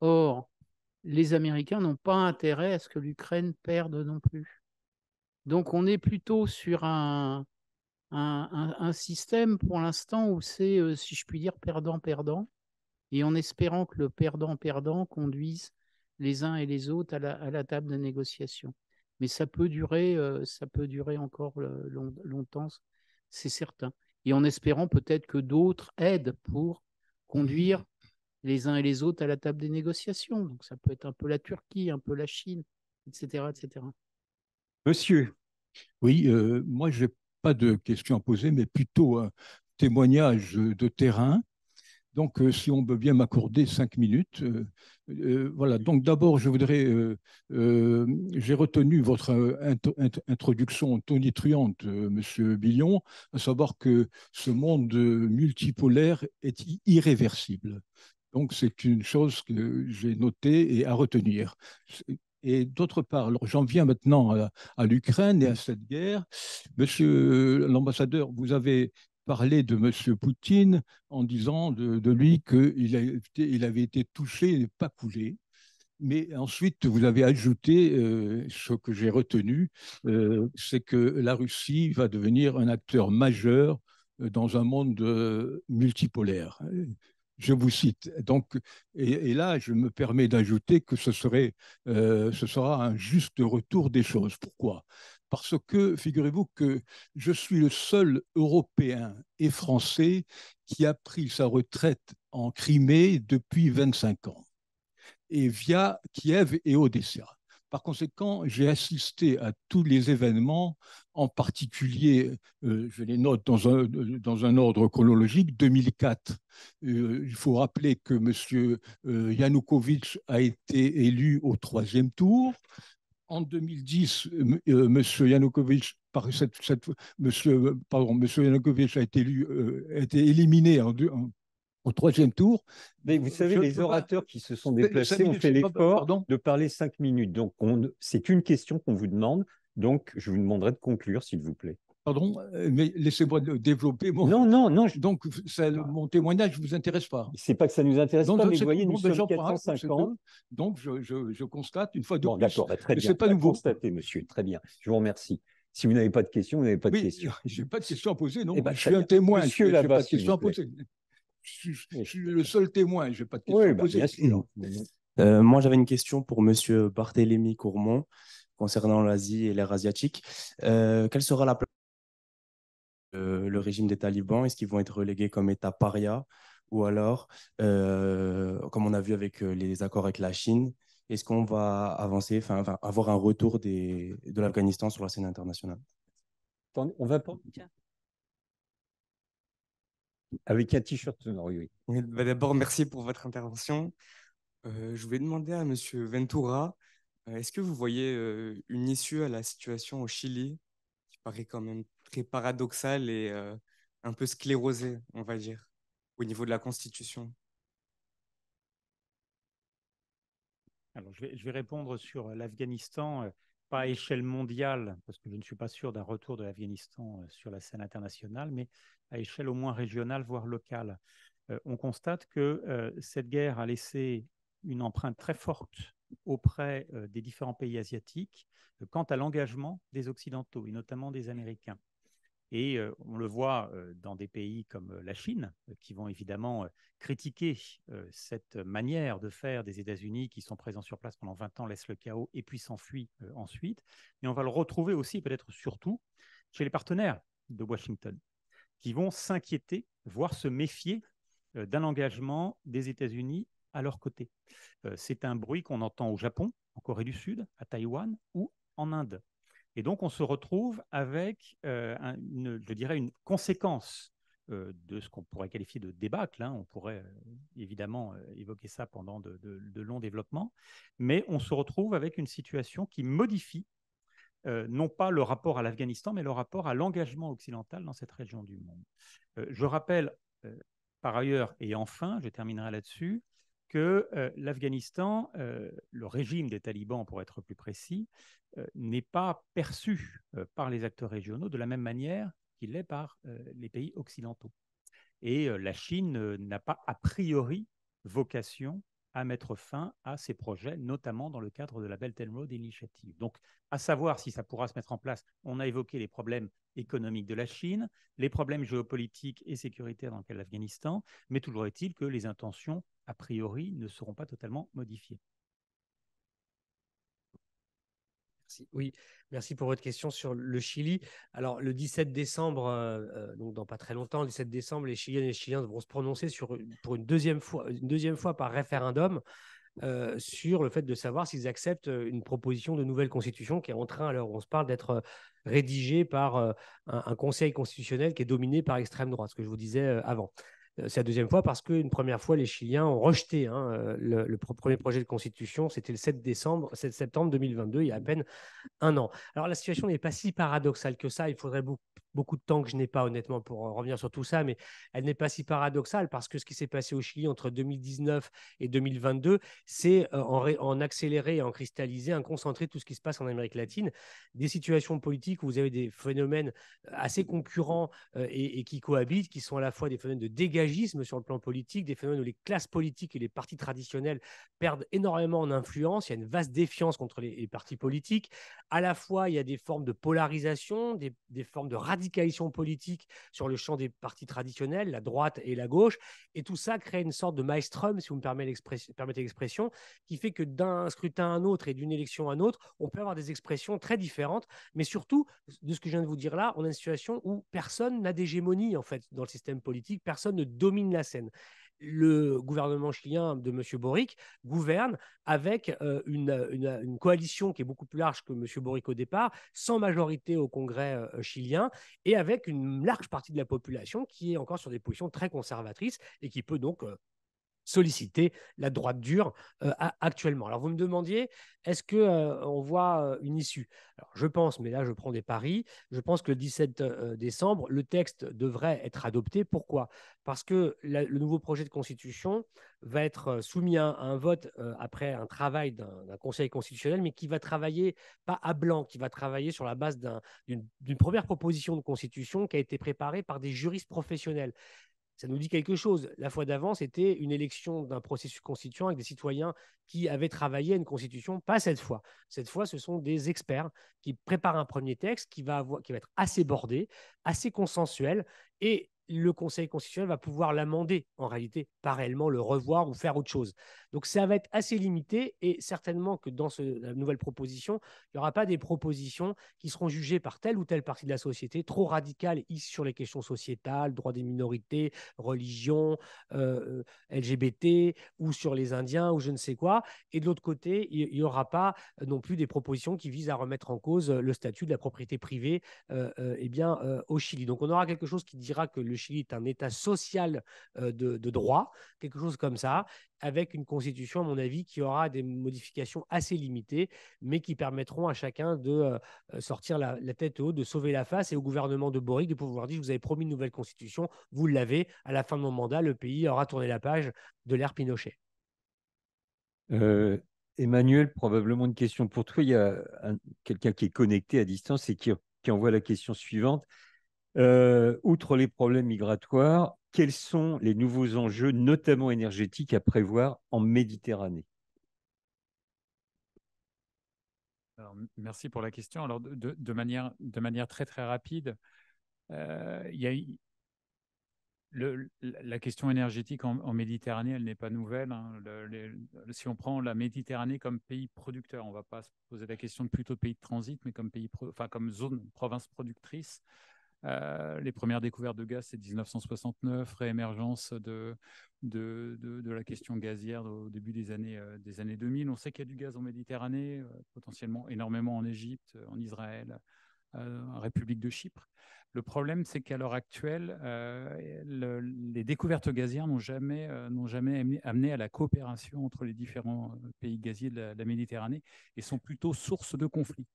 Or, les Américains n'ont pas intérêt à ce que l'Ukraine perde non plus. Donc, on est plutôt sur un, un système pour l'instant où c'est, euh, si je puis dire, perdant-perdant et en espérant que le perdant-perdant conduise les uns et les autres à la, table de négociation. Mais ça peut durer, euh, ça peut durer encore longtemps, c'est certain. Et en espérant peut-être que d'autres aident pour conduire les uns et les autres à la table des négociations. Donc ça peut être un peu la Turquie, un peu la Chine, etc. etc. Monsieur. Oui, euh, moi, je n'ai pas de questions à poser, mais plutôt un témoignage de terrain. Donc, euh, si on peut bien m'accorder cinq minutes. Euh, euh, voilà, donc d'abord, je voudrais, j'ai retenu votre introduction tonitruante, Monsieur Billon, à savoir que ce monde multipolaire est irréversible. Donc, c'est une chose que j'ai notée et à retenir. Et d'autre part, j'en viens maintenant à, à l'Ukraine et à cette guerre. Monsieur l'ambassadeur, vous avez parler de M. Poutine en disant de, lui qu'il il avait été touché et pas coulé. Mais ensuite, vous avez ajouté euh, ce que j'ai retenu, euh, c'est que la Russie va devenir un acteur majeur euh, dans un monde multipolaire. Je vous cite. Donc, et, et là, je me permets d'ajouter que ce, serait, ce sera un juste retour des choses. Pourquoi parce que figurez-vous que je suis le seul Européen et Français qui a pris sa retraite en Crimée depuis 25 ans, et via Kiev et Odessa. Par conséquent, j'ai assisté à tous les événements, en particulier, euh, je les note dans un, euh, dans un ordre chronologique, 2004. Euh, il faut rappeler que M. Euh, Yanukovych a été élu au troisième tour en 2010, euh, M. Euh, Yanukovych, cette, cette, Monsieur, euh, Monsieur a été été éliminé au troisième tour. Mais vous savez, les orateurs qui se sont déplacés ont fait l'effort de parler cinq minutes. Donc, c'est une question qu'on vous demande. Donc, je vous demanderai de conclure, s'il vous plaît. Pardon, mais laissez-moi développer. Mon... Non, non, non. Je... Donc, ça, ah. mon témoignage ne vous intéresse pas. C'est pas que ça nous intéresse pas, mais vous voyez, nous sommes 450. Donc, je, je, je, constate une fois de plus. D'accord, bah, très bien. C'est pas nouveau. Constaté, monsieur. Très bien. Je vous remercie. Si vous n'avez pas de questions, vous n'avez pas de oui, questions. [LAUGHS] Je n'ai pas de questions à poser, non. Eh ben, je suis un témoin. Monsieur là pas de questions à poser. Je, suis le seul témoin, je n'ai pas de questions oui, à bah, poser. Bien sûr. Euh, moi, j'avais une question pour monsieur Barthélémy Courmont concernant l'Asie et l'ère asiatique. Euh, quelle sera la place euh, le, régime des talibans Est-ce qu'ils vont être relégués comme État paria Ou alors, euh, comme on a vu avec euh, les accords avec la Chine, est-ce qu'on va avancer, enfin, avoir un retour de l'Afghanistan sur la scène internationale On va pas. Avec un t-shirt oui. oui bah, D'abord, merci pour votre intervention. je voulais demander à M. Ventura, est-ce que vous voyez une issue à la situation au Chili, qui paraît quand même très paradoxal et euh, un peu sclérosé, on va dire, au niveau de la Constitution. Alors, je vais, répondre sur euh, l'Afghanistan, euh, pas à échelle mondiale, parce que je ne suis pas sûr d'un retour de l'Afghanistan sur la scène internationale, mais à échelle au moins régionale, voire locale. on constate que cette guerre a laissé une empreinte très forte auprès des différents pays asiatiques quant à l'engagement des Occidentaux et notamment des Américains. Et on le voit dans des pays comme la Chine, qui vont évidemment critiquer cette manière de faire des États-Unis qui sont présents sur place pendant 20 ans, laissent le chaos et puis s'enfuient ensuite. Mais on va le retrouver aussi, peut-être surtout, chez les partenaires de Washington, qui vont s'inquiéter, voire se méfier d'un engagement des États-Unis à leur côté. C'est un bruit qu'on entend au Japon, en Corée du Sud, à Taïwan ou en Inde. Et donc, on se retrouve avec, euh, je dirais, une conséquence euh, de ce qu'on pourrait qualifier de débâcle. Hein. On pourrait euh, évidemment évoquer ça pendant de, longs développements, mais on se retrouve avec une situation qui modifie non pas le rapport à l'Afghanistan, mais le rapport à l'engagement occidental dans cette région du monde. je rappelle, par ailleurs, et enfin, je terminerai là-dessus, que l'Afghanistan, le régime des talibans pour être plus précis, n'est pas perçu par les acteurs régionaux de la même manière qu'il l'est par les pays occidentaux. Et la Chine n'a pas a priori vocation à mettre fin à ces projets, notamment dans le cadre de la Belt and Road Initiative. Donc, à savoir si ça pourra se mettre en place, on a évoqué les problèmes économiques de la Chine, les problèmes géopolitiques et sécuritaires dans lesquels l'Afghanistan, mais toujours est-il que les intentions a priori, ne seront pas totalement Merci. Oui, merci pour votre question sur le Chili. Alors, le 17 décembre, euh, euh, donc dans pas très longtemps, le 17 décembre, les Chiliens et les Chiliens vont se prononcer sur, pour une deuxième, fois, une deuxième fois par référendum euh, sur le fait de savoir s'ils acceptent une proposition de nouvelle constitution qui est en train, alors on se parle, d'être rédigée par un, un, conseil constitutionnel qui est dominé par l'extrême droite, ce que je vous disais avant. Euh, c'est la deuxième fois parce qu'une première fois, les Chiliens ont rejeté hein, euh, le, premier projet de constitution. C'était le 7, décembre, 7 septembre 2022, il y a à peine un an. Alors la situation n'est pas si paradoxale que ça. Il faudrait beaucoup beaucoup de temps que je n'ai pas honnêtement pour revenir sur tout ça, mais elle n'est pas si paradoxale parce que ce qui s'est passé au Chili entre 2019 et 2022, c'est en, en accéléré en cristallisé, en concentré tout ce qui se passe en Amérique latine, des situations politiques où vous avez des phénomènes assez concurrents et, qui cohabitent, qui sont à la fois des phénomènes de dégagisme sur le plan politique, des phénomènes où les classes politiques et les partis traditionnels perdent énormément en influence, il y a une vaste défiance contre les, partis politiques, à la fois il y a des formes de polarisation, des, formes de radicalisation coalition politique sur le champ des partis traditionnels, la droite et la gauche. Et tout ça crée une sorte de maelstrom, si vous me permettez l'expression, qui fait que d'un scrutin à un autre et d'une élection à un autre, on peut avoir des expressions très différentes. Mais surtout, de ce que je viens de vous dire là, on a une situation où personne n'a d'hégémonie, en fait, dans le système politique. Personne ne domine la scène le gouvernement chilien de M. Boric gouverne avec euh, une, coalition qui est beaucoup plus large que M. Boric au départ, sans majorité au Congrès euh, chilien, et avec une large partie de la population qui est encore sur des positions très conservatrices et qui peut donc euh, solliciter la droite dure euh, actuellement. Alors vous me demandiez, est-ce que euh, on voit euh, une issue Alors je pense, mais là je prends des paris, je pense que le 17 décembre, le texte devrait être adopté. Pourquoi Parce que le nouveau projet de constitution va être soumis à, un vote après un travail d'un conseil constitutionnel, mais qui va travailler pas à blanc, qui va travailler sur la base d'une première proposition de constitution qui a été préparée par des juristes professionnels ça nous dit quelque chose. La fois d'avant, c'était une élection d'un processus constituant avec des citoyens qui avaient travaillé à une constitution. Pas cette fois. Cette fois, ce sont des experts qui préparent un premier texte qui va, qui va être assez bordé, assez consensuel et le Conseil constitutionnel va pouvoir l'amender, en réalité, pas réellement le revoir ou faire autre chose. Donc ça va être assez limité et certainement que dans ce, la nouvelle proposition, il n'y aura pas des propositions qui seront jugées par telle ou telle partie de la société trop radicales sur les questions sociétales, droits des minorités, religion, euh, LGBT ou sur les Indiens ou je ne sais quoi. Et de l'autre côté, il n'y aura pas non plus des propositions qui visent à remettre en cause le statut de la propriété privée euh, euh, eh bien, au Chili. Donc on aura quelque chose qui dira que le Chili est un État social euh, de, droit, quelque chose comme ça, avec une constitution, à mon avis, qui aura des modifications assez limitées, mais qui permettront à chacun de euh, euh, sortir la, tête haute, de sauver la face, et au gouvernement de Boric de pouvoir dire, vous avez promis une nouvelle constitution, vous l'avez, à la fin de mon mandat, le pays aura tourné la page de l'ère Pinochet. Emmanuel, probablement une question pour toi. Il y a quelqu'un qui est connecté à distance et qui, qui envoie la question suivante. Euh, outre les problèmes migratoires, quels sont les nouveaux enjeux, notamment énergétiques, à prévoir en Méditerranée merci pour la question. Alors, de, manière, de manière très très rapide, euh, y a, la question énergétique en, Méditerranée, elle n'est pas nouvelle. Hein. si on prend la Méditerranée comme pays producteur, on ne va pas se poser la question de plutôt pays de transit, mais comme, pays enfin, comme zone, province productrice, euh, les premières découvertes de gaz, c'est 1969, réémergence de, de, de, de, la question gazière au début des années, euh, des années 2000. On sait qu'il y a du gaz en Méditerranée, euh, potentiellement énormément en Égypte, en Israël, en République de Chypre. Le problème, c'est qu'à l'heure actuelle, les découvertes gazières n'ont jamais, n'ont jamais amené, à la coopération entre les différents pays gaziers de la, Méditerranée et sont plutôt source de conflits.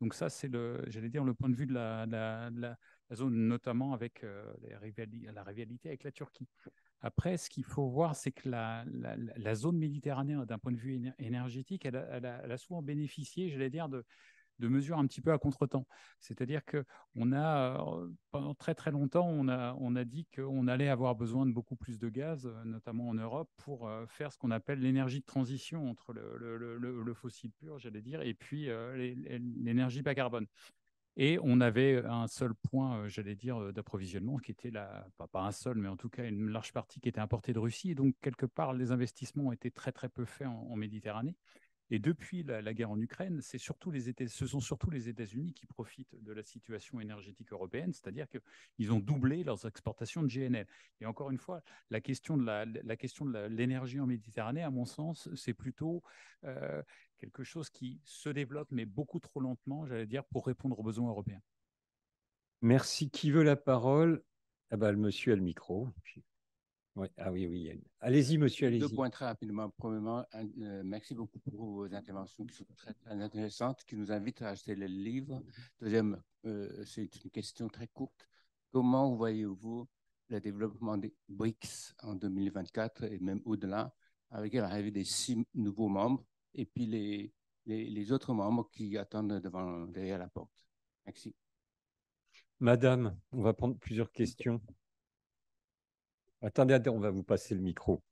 Donc ça, c'est le, j'allais dire, le point de vue de de la, notamment avec euh, la rivalité avec la Turquie. Après, ce qu'il faut voir, c'est que la, zone méditerranéenne, d'un point de vue énergétique, elle a, souvent bénéficié, j'allais dire, de, mesures un petit peu à contretemps. C'est-à-dire que a euh, pendant très très longtemps, on a dit qu'on allait avoir besoin de beaucoup plus de gaz, euh, notamment en Europe, pour faire ce qu'on appelle l'énergie de transition entre le, fossile pur, j'allais dire, et puis l'énergie bas carbone. Et on avait un seul point, euh, j'allais dire, euh, d'approvisionnement qui était là pas, un seul, mais en tout cas une large partie qui était importée de Russie. Et donc, quelque part, les investissements ont été très, très peu faits en, Méditerranée. Et depuis la, guerre en Ukraine, c'est surtout les États, ce sont surtout les États-Unis qui profitent de la situation énergétique européenne, c'est-à-dire qu'ils ont doublé leurs exportations de GNL. Et encore une fois, la question de la, question de l'énergie en Méditerranée, à mon sens, c'est plutôt euh, quelque chose qui se développe, mais beaucoup trop lentement, j'allais dire, pour répondre aux besoins européens. Merci. Qui veut la parole ah ben, Le monsieur a le micro. Oui, ah oui, oui. Allez-y, monsieur, allez-y. Deux points très rapidement. Premièrement, euh, merci beaucoup pour vos interventions qui sont très, intéressantes, qui nous invitent à acheter le livre. Deuxième, euh, c'est une question très courte. Comment voyez-vous le développement des BRICS en 2024 et même au-delà, avec l'arrivée des six nouveaux membres et puis les, les, autres membres qui attendent devant, derrière la porte. Merci. Madame, on va prendre plusieurs questions. Attendez, on va vous passer le micro.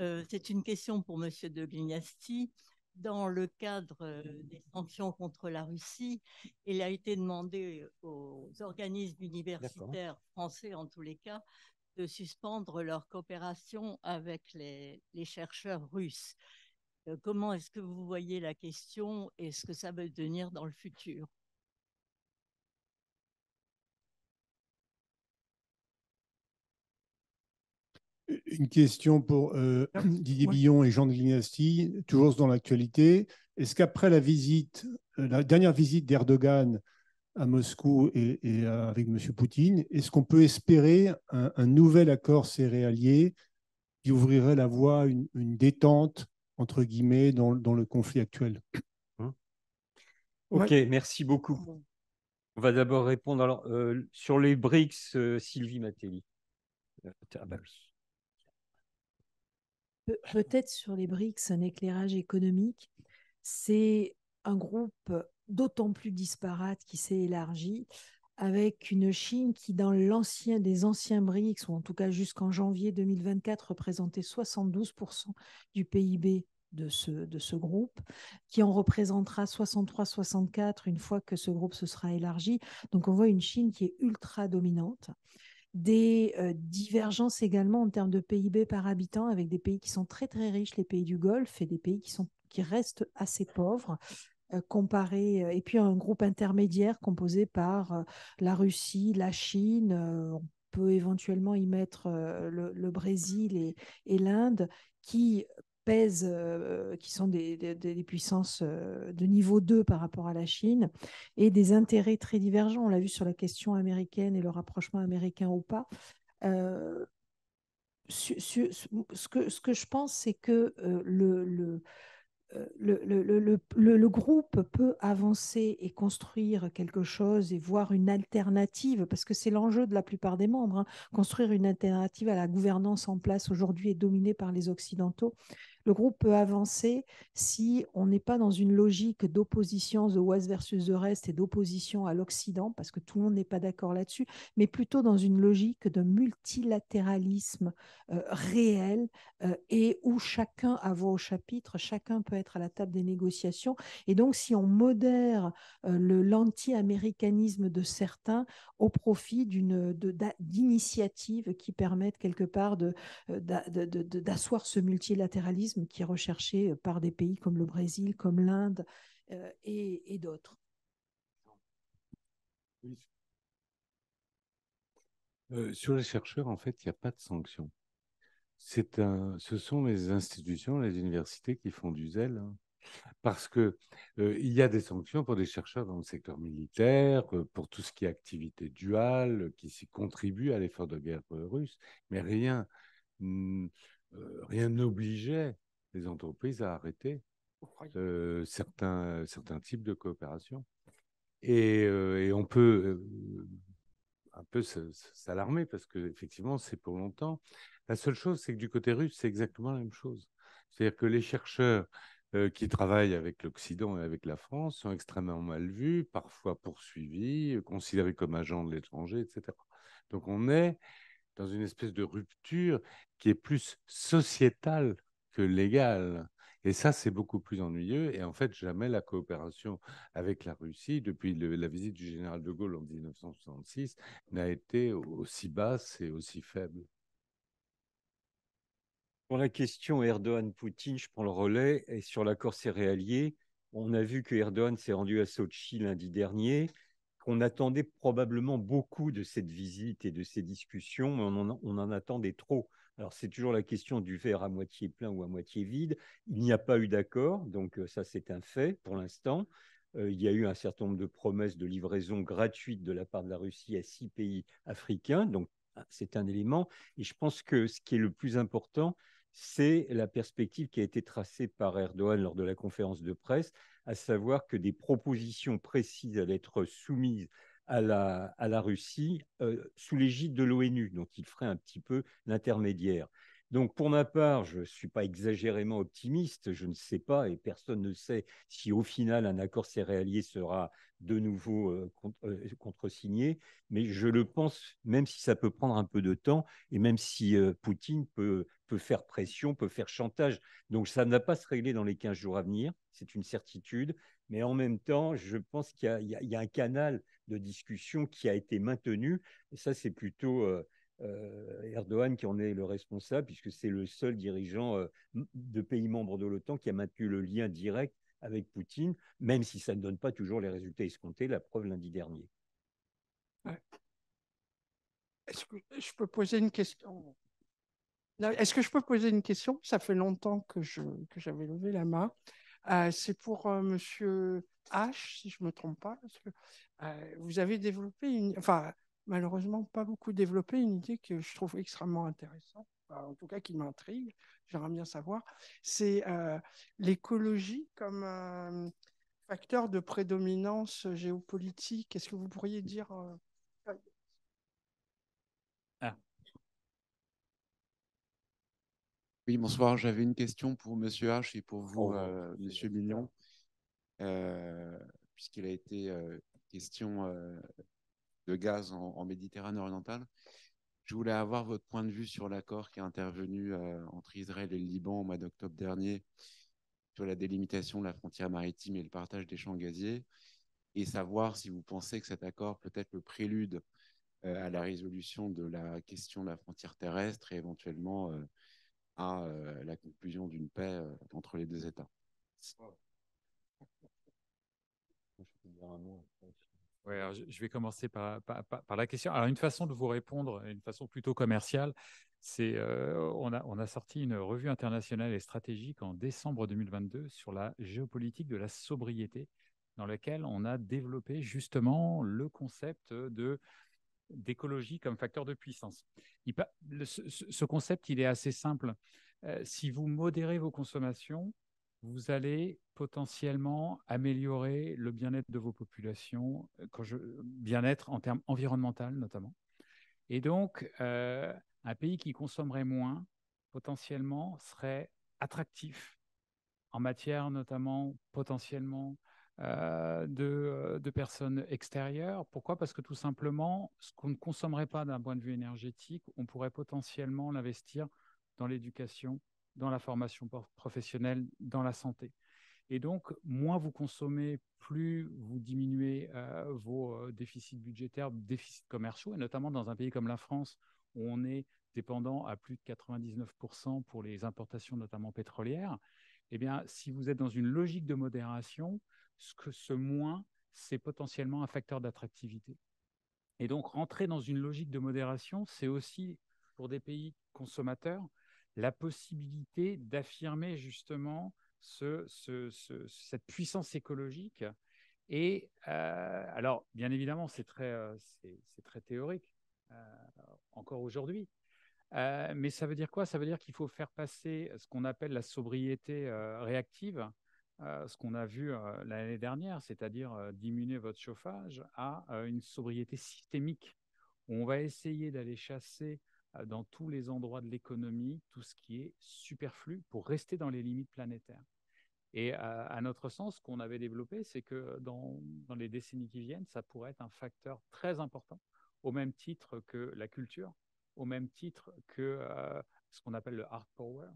Euh, c'est une question pour Monsieur de Glignasti. Dans le cadre euh, des sanctions contre la Russie, il a été demandé aux organismes universitaires français, en tous les cas, de suspendre leur coopération avec les, les chercheurs russes. Euh, comment est-ce que vous voyez la question et ce que ça va devenir dans le futur Une question pour euh, [CLEARS THROAT] Didier Billon et Jean de Lignasti, toujours dans l'actualité. Est-ce qu'après la visite, euh, la dernière visite d'Erdogan à Moscou et, avec M. Poutine, est-ce qu'on peut espérer un, nouvel accord céréalier qui ouvrirait la voie à une détente entre guillemets, dans, le conflit actuel. Hein ok, merci beaucoup. On va d'abord répondre alors, euh, sur les BRICS, euh, Sylvie Matelli. Euh, ah bah, peut-être sur les BRICS, un éclairage économique. C'est un groupe d'autant plus disparate qui s'est élargi avec une Chine qui, dans l'ancien des anciens BRICS, ou en tout cas jusqu'en janvier 2024, représentait 72% du PIB de ce, de ce groupe, qui en représentera 63-64 une fois que ce groupe se sera élargi. Donc on voit une Chine qui est ultra dominante. Des euh, divergences également en termes de PIB par habitant avec des pays qui sont très très riches, les pays du Golfe, et des pays qui, sont, qui restent assez pauvres. Euh, comparé, euh, et puis un groupe intermédiaire composé par euh, la Russie, la Chine, on peut éventuellement y mettre le, Brésil et, l'Inde, qui pèsent, qui sont des, puissances de niveau 2 par rapport à la Chine, et des intérêts très divergents. On l'a vu sur la question américaine et le rapprochement américain ou pas. ce, que, ce que je pense, c'est que le, le euh, le, groupe peut avancer et construire quelque chose et voir une alternative, parce que c'est l'enjeu de la plupart des membres, hein. construire une alternative à la gouvernance en place aujourd'hui et dominée par les Occidentaux, le groupe peut avancer si on n'est pas dans une logique d'opposition The West versus the Rest et d'opposition à l'Occident, parce que tout le monde n'est pas d'accord là-dessus, mais plutôt dans une logique de multilatéralisme euh, réel euh, et où chacun a voix au chapitre, chacun peut être à la table des négociations. Et donc, si on modère euh, l'anti-américanisme de certains au profit d'initiatives qui permettent quelque part d'asseoir de, ce multilatéralisme, qui est recherché euh, par des pays comme le Brésil, comme l'Inde euh, et, d'autres. Euh, sur les chercheurs, en fait, il n'y a pas de sanctions. C'est un, ce sont les institutions, les universités qui font du zèle. Hein. parce que il y a des sanctions pour des chercheurs dans le secteur militaire, pour tout ce qui est activité duale, qui s'y contribue à l'effort de guerre russe, mais rien, mm, rien n'obligeait les entreprises à arrêter euh, certains, certains types de coopération. Et, euh, et on peut euh, un peu s'alarmer parce que effectivement c'est pour longtemps. La seule chose, c'est que du côté russe, c'est exactement la même chose. C'est-à-dire que les chercheurs qui travaillent avec l'Occident et avec la France sont extrêmement mal vus, parfois poursuivis, considérés comme agents de l'étranger, etc. Donc on est dans une espèce de rupture qui est plus sociétale que légal. Et ça, c'est beaucoup plus ennuyeux. Et en fait, jamais la coopération avec la Russie, depuis la visite du général de Gaulle en 1966, n'a été aussi basse et aussi faible. Pour la question Erdogan-Poutine, je prends le relais. Et sur l'accord céréalier, on a vu que Erdogan s'est rendu à Sochi lundi dernier, qu'on attendait probablement beaucoup de cette visite et de ces discussions, mais on en attendait trop. Alors c'est toujours la question du verre à moitié plein ou à moitié vide. Il n'y a pas eu d'accord, donc euh, ça c'est un fait pour l'instant. Euh, il y a eu un certain nombre de promesses de livraison gratuite de la part de la Russie à six pays africains, donc ah, c'est un élément. Et je pense que ce qui est le plus important, c'est la perspective qui a été tracée par Erdogan lors de la conférence de presse, à savoir que des propositions précises allaient être soumises à la, Russie sous l'égide de l'ONU. Donc il ferait un petit peu l'intermédiaire. Donc pour ma part, je ne suis pas exagérément optimiste, je ne sais pas et personne ne sait si au final un accord céréalier sera de nouveau contre contresigné, mais je le pense, même si ça peut prendre un peu de temps et même si Poutine peut, peut faire pression, peut faire chantage. Donc ça ne va pas se régler dans les 15 jours à venir, c'est une certitude, mais en même temps, je pense qu'il y, a un canal de discussion qui a été maintenu. Et ça, c'est plutôt euh, euh, Erdogan qui en est le responsable, puisque c'est le seul dirigeant euh, de pays membres de l'OTAN qui a maintenu le lien direct avec Poutine, même si ça ne donne pas toujours les résultats escomptés, la preuve lundi dernier. Est-ce que je peux poser une question Est-ce que je peux poser une question Ça fait longtemps que j'avais levé la main. Euh, c'est pour euh, Monsieur H, si je ne me trompe pas, euh, vous avez développé, enfin, malheureusement, pas beaucoup développé une idée que je trouve extrêmement intéressante, en tout cas qui m'intrigue, j'aimerais bien savoir, c'est l'écologie comme facteur de prédominance géopolitique. Est-ce que vous pourriez dire Oui, bonsoir. J'avais une question pour Monsieur H et pour vous, M. Oh, euh, Monsieur euh, puisqu'il a été euh, question de gaz en, Méditerranée orientale. Je voulais avoir votre point de vue sur l'accord qui est intervenu entre Israël et le Liban au mois d'octobre dernier sur la délimitation de la frontière maritime et le partage des champs gaziers, et savoir si vous pensez que cet accord peut être le prélude à la résolution de la question de la frontière terrestre et éventuellement à euh, la conclusion d'une paix euh, entre les deux États. Ouais, je vais commencer par, par, la question. Alors, une façon de vous répondre, une façon plutôt commerciale, c'est euh, on, a, on a sorti une revue internationale et stratégique en décembre 2022 sur la géopolitique de la sobriété, dans laquelle on a développé justement le concept de d'écologie comme facteur de puissance. ce, concept, il est assez simple. Euh, si vous modérez vos consommations, vous allez potentiellement améliorer le bien-être de vos populations, euh, bien-être en termes environnementaux notamment. Et donc, euh, un pays qui consommerait moins, potentiellement, serait attractif en matière notamment potentiellement euh, euh, de, personnes extérieures. Pourquoi Parce que tout simplement, ce qu'on ne consommerait pas d'un point de vue énergétique, on pourrait potentiellement l'investir dans l'éducation, dans la formation professionnelle, dans la santé. Et donc, moins vous consommez, plus vous diminuez euh, vos déficits budgétaires, déficits commerciaux, et notamment dans un pays comme la France, où on est dépendant à plus de 99% pour les importations, notamment pétrolières. Eh bien, si vous êtes dans une logique de modération, ce que ce moins, c'est potentiellement un facteur d'attractivité. Et donc, rentrer dans une logique de modération, c'est aussi, pour des pays consommateurs, la possibilité d'affirmer justement cette puissance écologique. Et euh, alors, bien évidemment, c'est très, euh, théorique, euh, encore aujourd'hui. mais ça veut dire quoi Ça veut dire qu'il faut faire passer ce qu'on appelle la sobriété réactive, euh, ce qu'on a vu euh, l'année dernière, c'est-à-dire euh, diminuer votre chauffage à une sobriété systémique. On va essayer d'aller chasser dans tous les endroits de l'économie tout ce qui est superflu pour rester dans les limites planétaires. Et à notre sens, ce qu'on avait développé, c'est que dans les décennies qui viennent, ça pourrait être un facteur très important, au même titre que la culture, au même titre que ce qu'on appelle le hard power,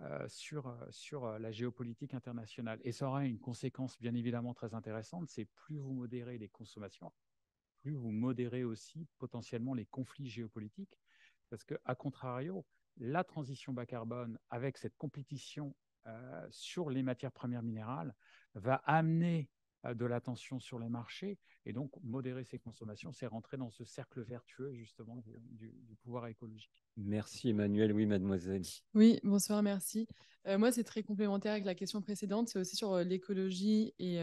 euh, sur, euh, sur euh, la géopolitique internationale. Et ça aura une conséquence bien évidemment très intéressante, c'est plus vous modérez les consommations, plus vous modérez aussi potentiellement les conflits géopolitiques, parce que à contrario, la transition bas carbone avec cette compétition sur les matières premières minérales va amener euh, de l'attention sur les marchés. Et donc, modérer ses consommations, c'est rentrer dans ce cercle vertueux, justement, du, pouvoir écologique. Merci Emmanuel, oui mademoiselle. Oui, bonsoir, merci. Euh, moi, c'est très complémentaire avec la question précédente, c'est aussi sur euh, l'écologie et,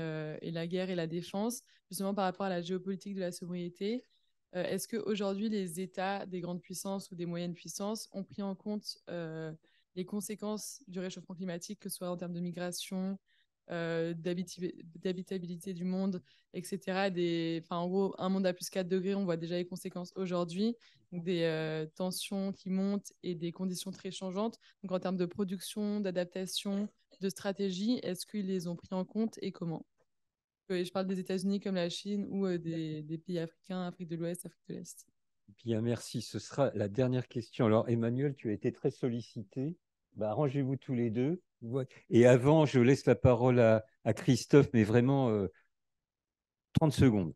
la guerre et la défense, justement par rapport à la géopolitique de la sobriété. Est-ce qu'aujourd'hui, les États des grandes puissances ou des moyennes puissances ont pris en compte les conséquences du réchauffement climatique, que ce soit en termes de migration, euh, d'habitabilité du monde, etc. Des, en gros, un monde à plus 4 degrés, on voit déjà les conséquences aujourd'hui, des euh, tensions qui montent et des conditions très changeantes. Donc en termes de production, d'adaptation, de stratégie, est-ce qu'ils les ont pris en compte et comment Je parle des États-Unis comme la Chine ou euh, des, pays africains, Afrique de l'Ouest, Afrique de l'Est. Bien, merci. Ce sera la dernière question. Alors, Emmanuel, tu as été très sollicité. arrangez bah, vous tous les deux. Et avant, je laisse la parole à, Christophe, mais vraiment 30 euh, secondes.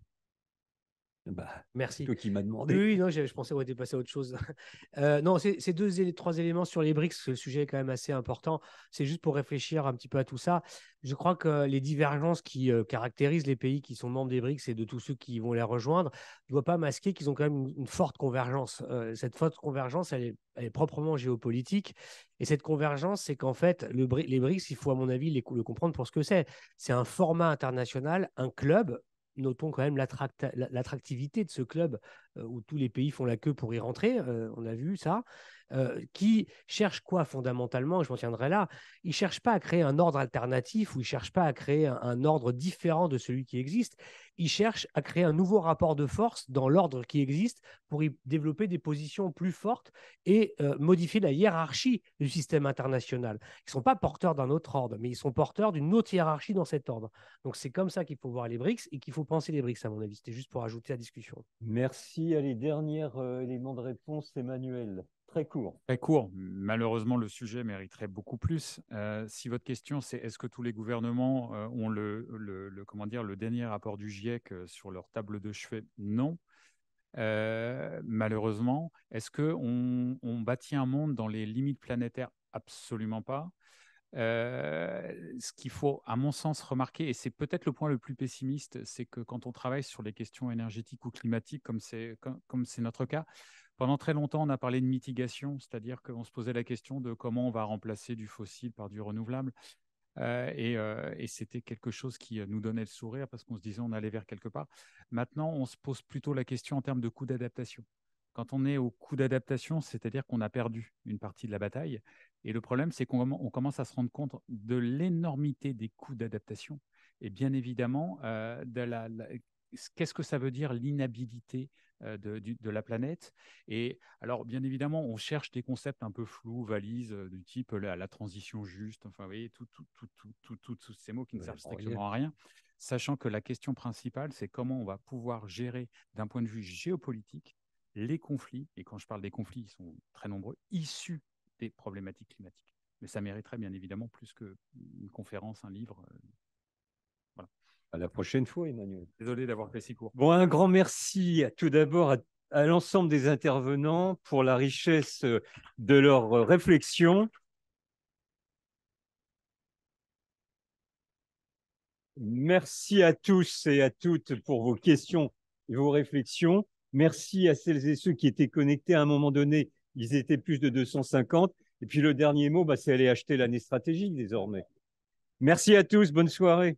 Bah, Merci. Toi qui m'a demandé. Oui, non, je, je pensais qu'on était passé à autre chose. [LAUGHS] Euh, non, ces deux, et trois éléments sur les BRICS, le sujet est quand même assez important. C'est juste pour réfléchir un petit peu à tout ça. Je crois que les divergences qui euh, caractérisent les pays qui sont membres des BRICS et de tous ceux qui vont les rejoindre ne doivent pas masquer qu'ils ont quand même une, forte convergence. Euh, cette forte convergence, elle est, elle est, proprement géopolitique. Et cette convergence, c'est qu'en fait, le, les BRICS, il faut à mon avis les, le comprendre pour ce que c'est. C'est un format international, un club notons quand même l'attractivité de ce club où tous les pays font la queue pour y rentrer. on a vu ça. Euh, qui cherchent quoi fondamentalement, je m'en tiendrai là, ils ne cherchent pas à créer un ordre alternatif ou ils ne cherchent pas à créer un, ordre différent de celui qui existe, ils cherchent à créer un nouveau rapport de force dans l'ordre qui existe pour y développer des positions plus fortes et euh, modifier la hiérarchie du système international. Ils ne sont pas porteurs d'un autre ordre, mais ils sont porteurs d'une autre hiérarchie dans cet ordre. Donc c'est comme ça qu'il faut voir les BRICS et qu'il faut penser les BRICS à mon avis. C'était juste pour ajouter à la discussion. Merci. Allez, dernier euh, élément de réponse, Emmanuel très court. Très court. Malheureusement, le sujet mériterait beaucoup plus. Euh, si votre question, c'est est-ce que tous les gouvernements euh, ont le, le, comment dire, le dernier rapport du GIEC euh, sur leur table de chevet Non. malheureusement, est-ce qu'on on bâtit un monde dans les limites planétaires Absolument pas. ce qu'il faut, à mon sens, remarquer, et c'est peut-être le point le plus pessimiste, c'est que quand on travaille sur les questions énergétiques ou climatiques, comme c'est comme, c'est notre cas, pendant très longtemps, on a parlé de mitigation, c'est-à-dire qu'on se posait la question de comment on va remplacer du fossile par du renouvelable. Euh, euh, et, c'était quelque chose qui euh, nous donnait le sourire parce qu'on se disait on allait vers quelque part. Maintenant, on se pose plutôt la question en termes de coût d'adaptation. Quand on est au coût d'adaptation, c'est-à-dire qu'on a perdu une partie de la bataille. Et le problème, c'est qu'on commence à se rendre compte de l'énormité des coûts d'adaptation. Et bien évidemment, qu'est-ce que ça veut dire l'inhabilité euh, de, la planète. Et alors, bien évidemment, on cherche des concepts un peu flous, valises, euh, du type euh, la, transition juste, enfin, vous voyez, tous tout, tout, tout, ces mots qui ne servent oh, strictement à rien sachant que la question principale, c'est comment on va pouvoir gérer d'un point de vue géopolitique les conflits, et quand je parle des conflits, ils sont très nombreux, issus des problématiques climatiques. Mais ça mériterait bien évidemment plus qu'une conférence, un livre, à la prochaine fois, Emmanuel. Désolé d'avoir fait si court. Bon, un grand merci tout d'abord à, l'ensemble des intervenants pour la richesse euh, de leurs euh, réflexions. Merci à tous et à toutes pour vos questions et vos réflexions. Merci à celles et ceux qui étaient connectés à un moment donné. Ils étaient plus de 250. Et puis le dernier mot, bah, c'est aller acheter l'année stratégique désormais. Merci à tous. Bonne soirée.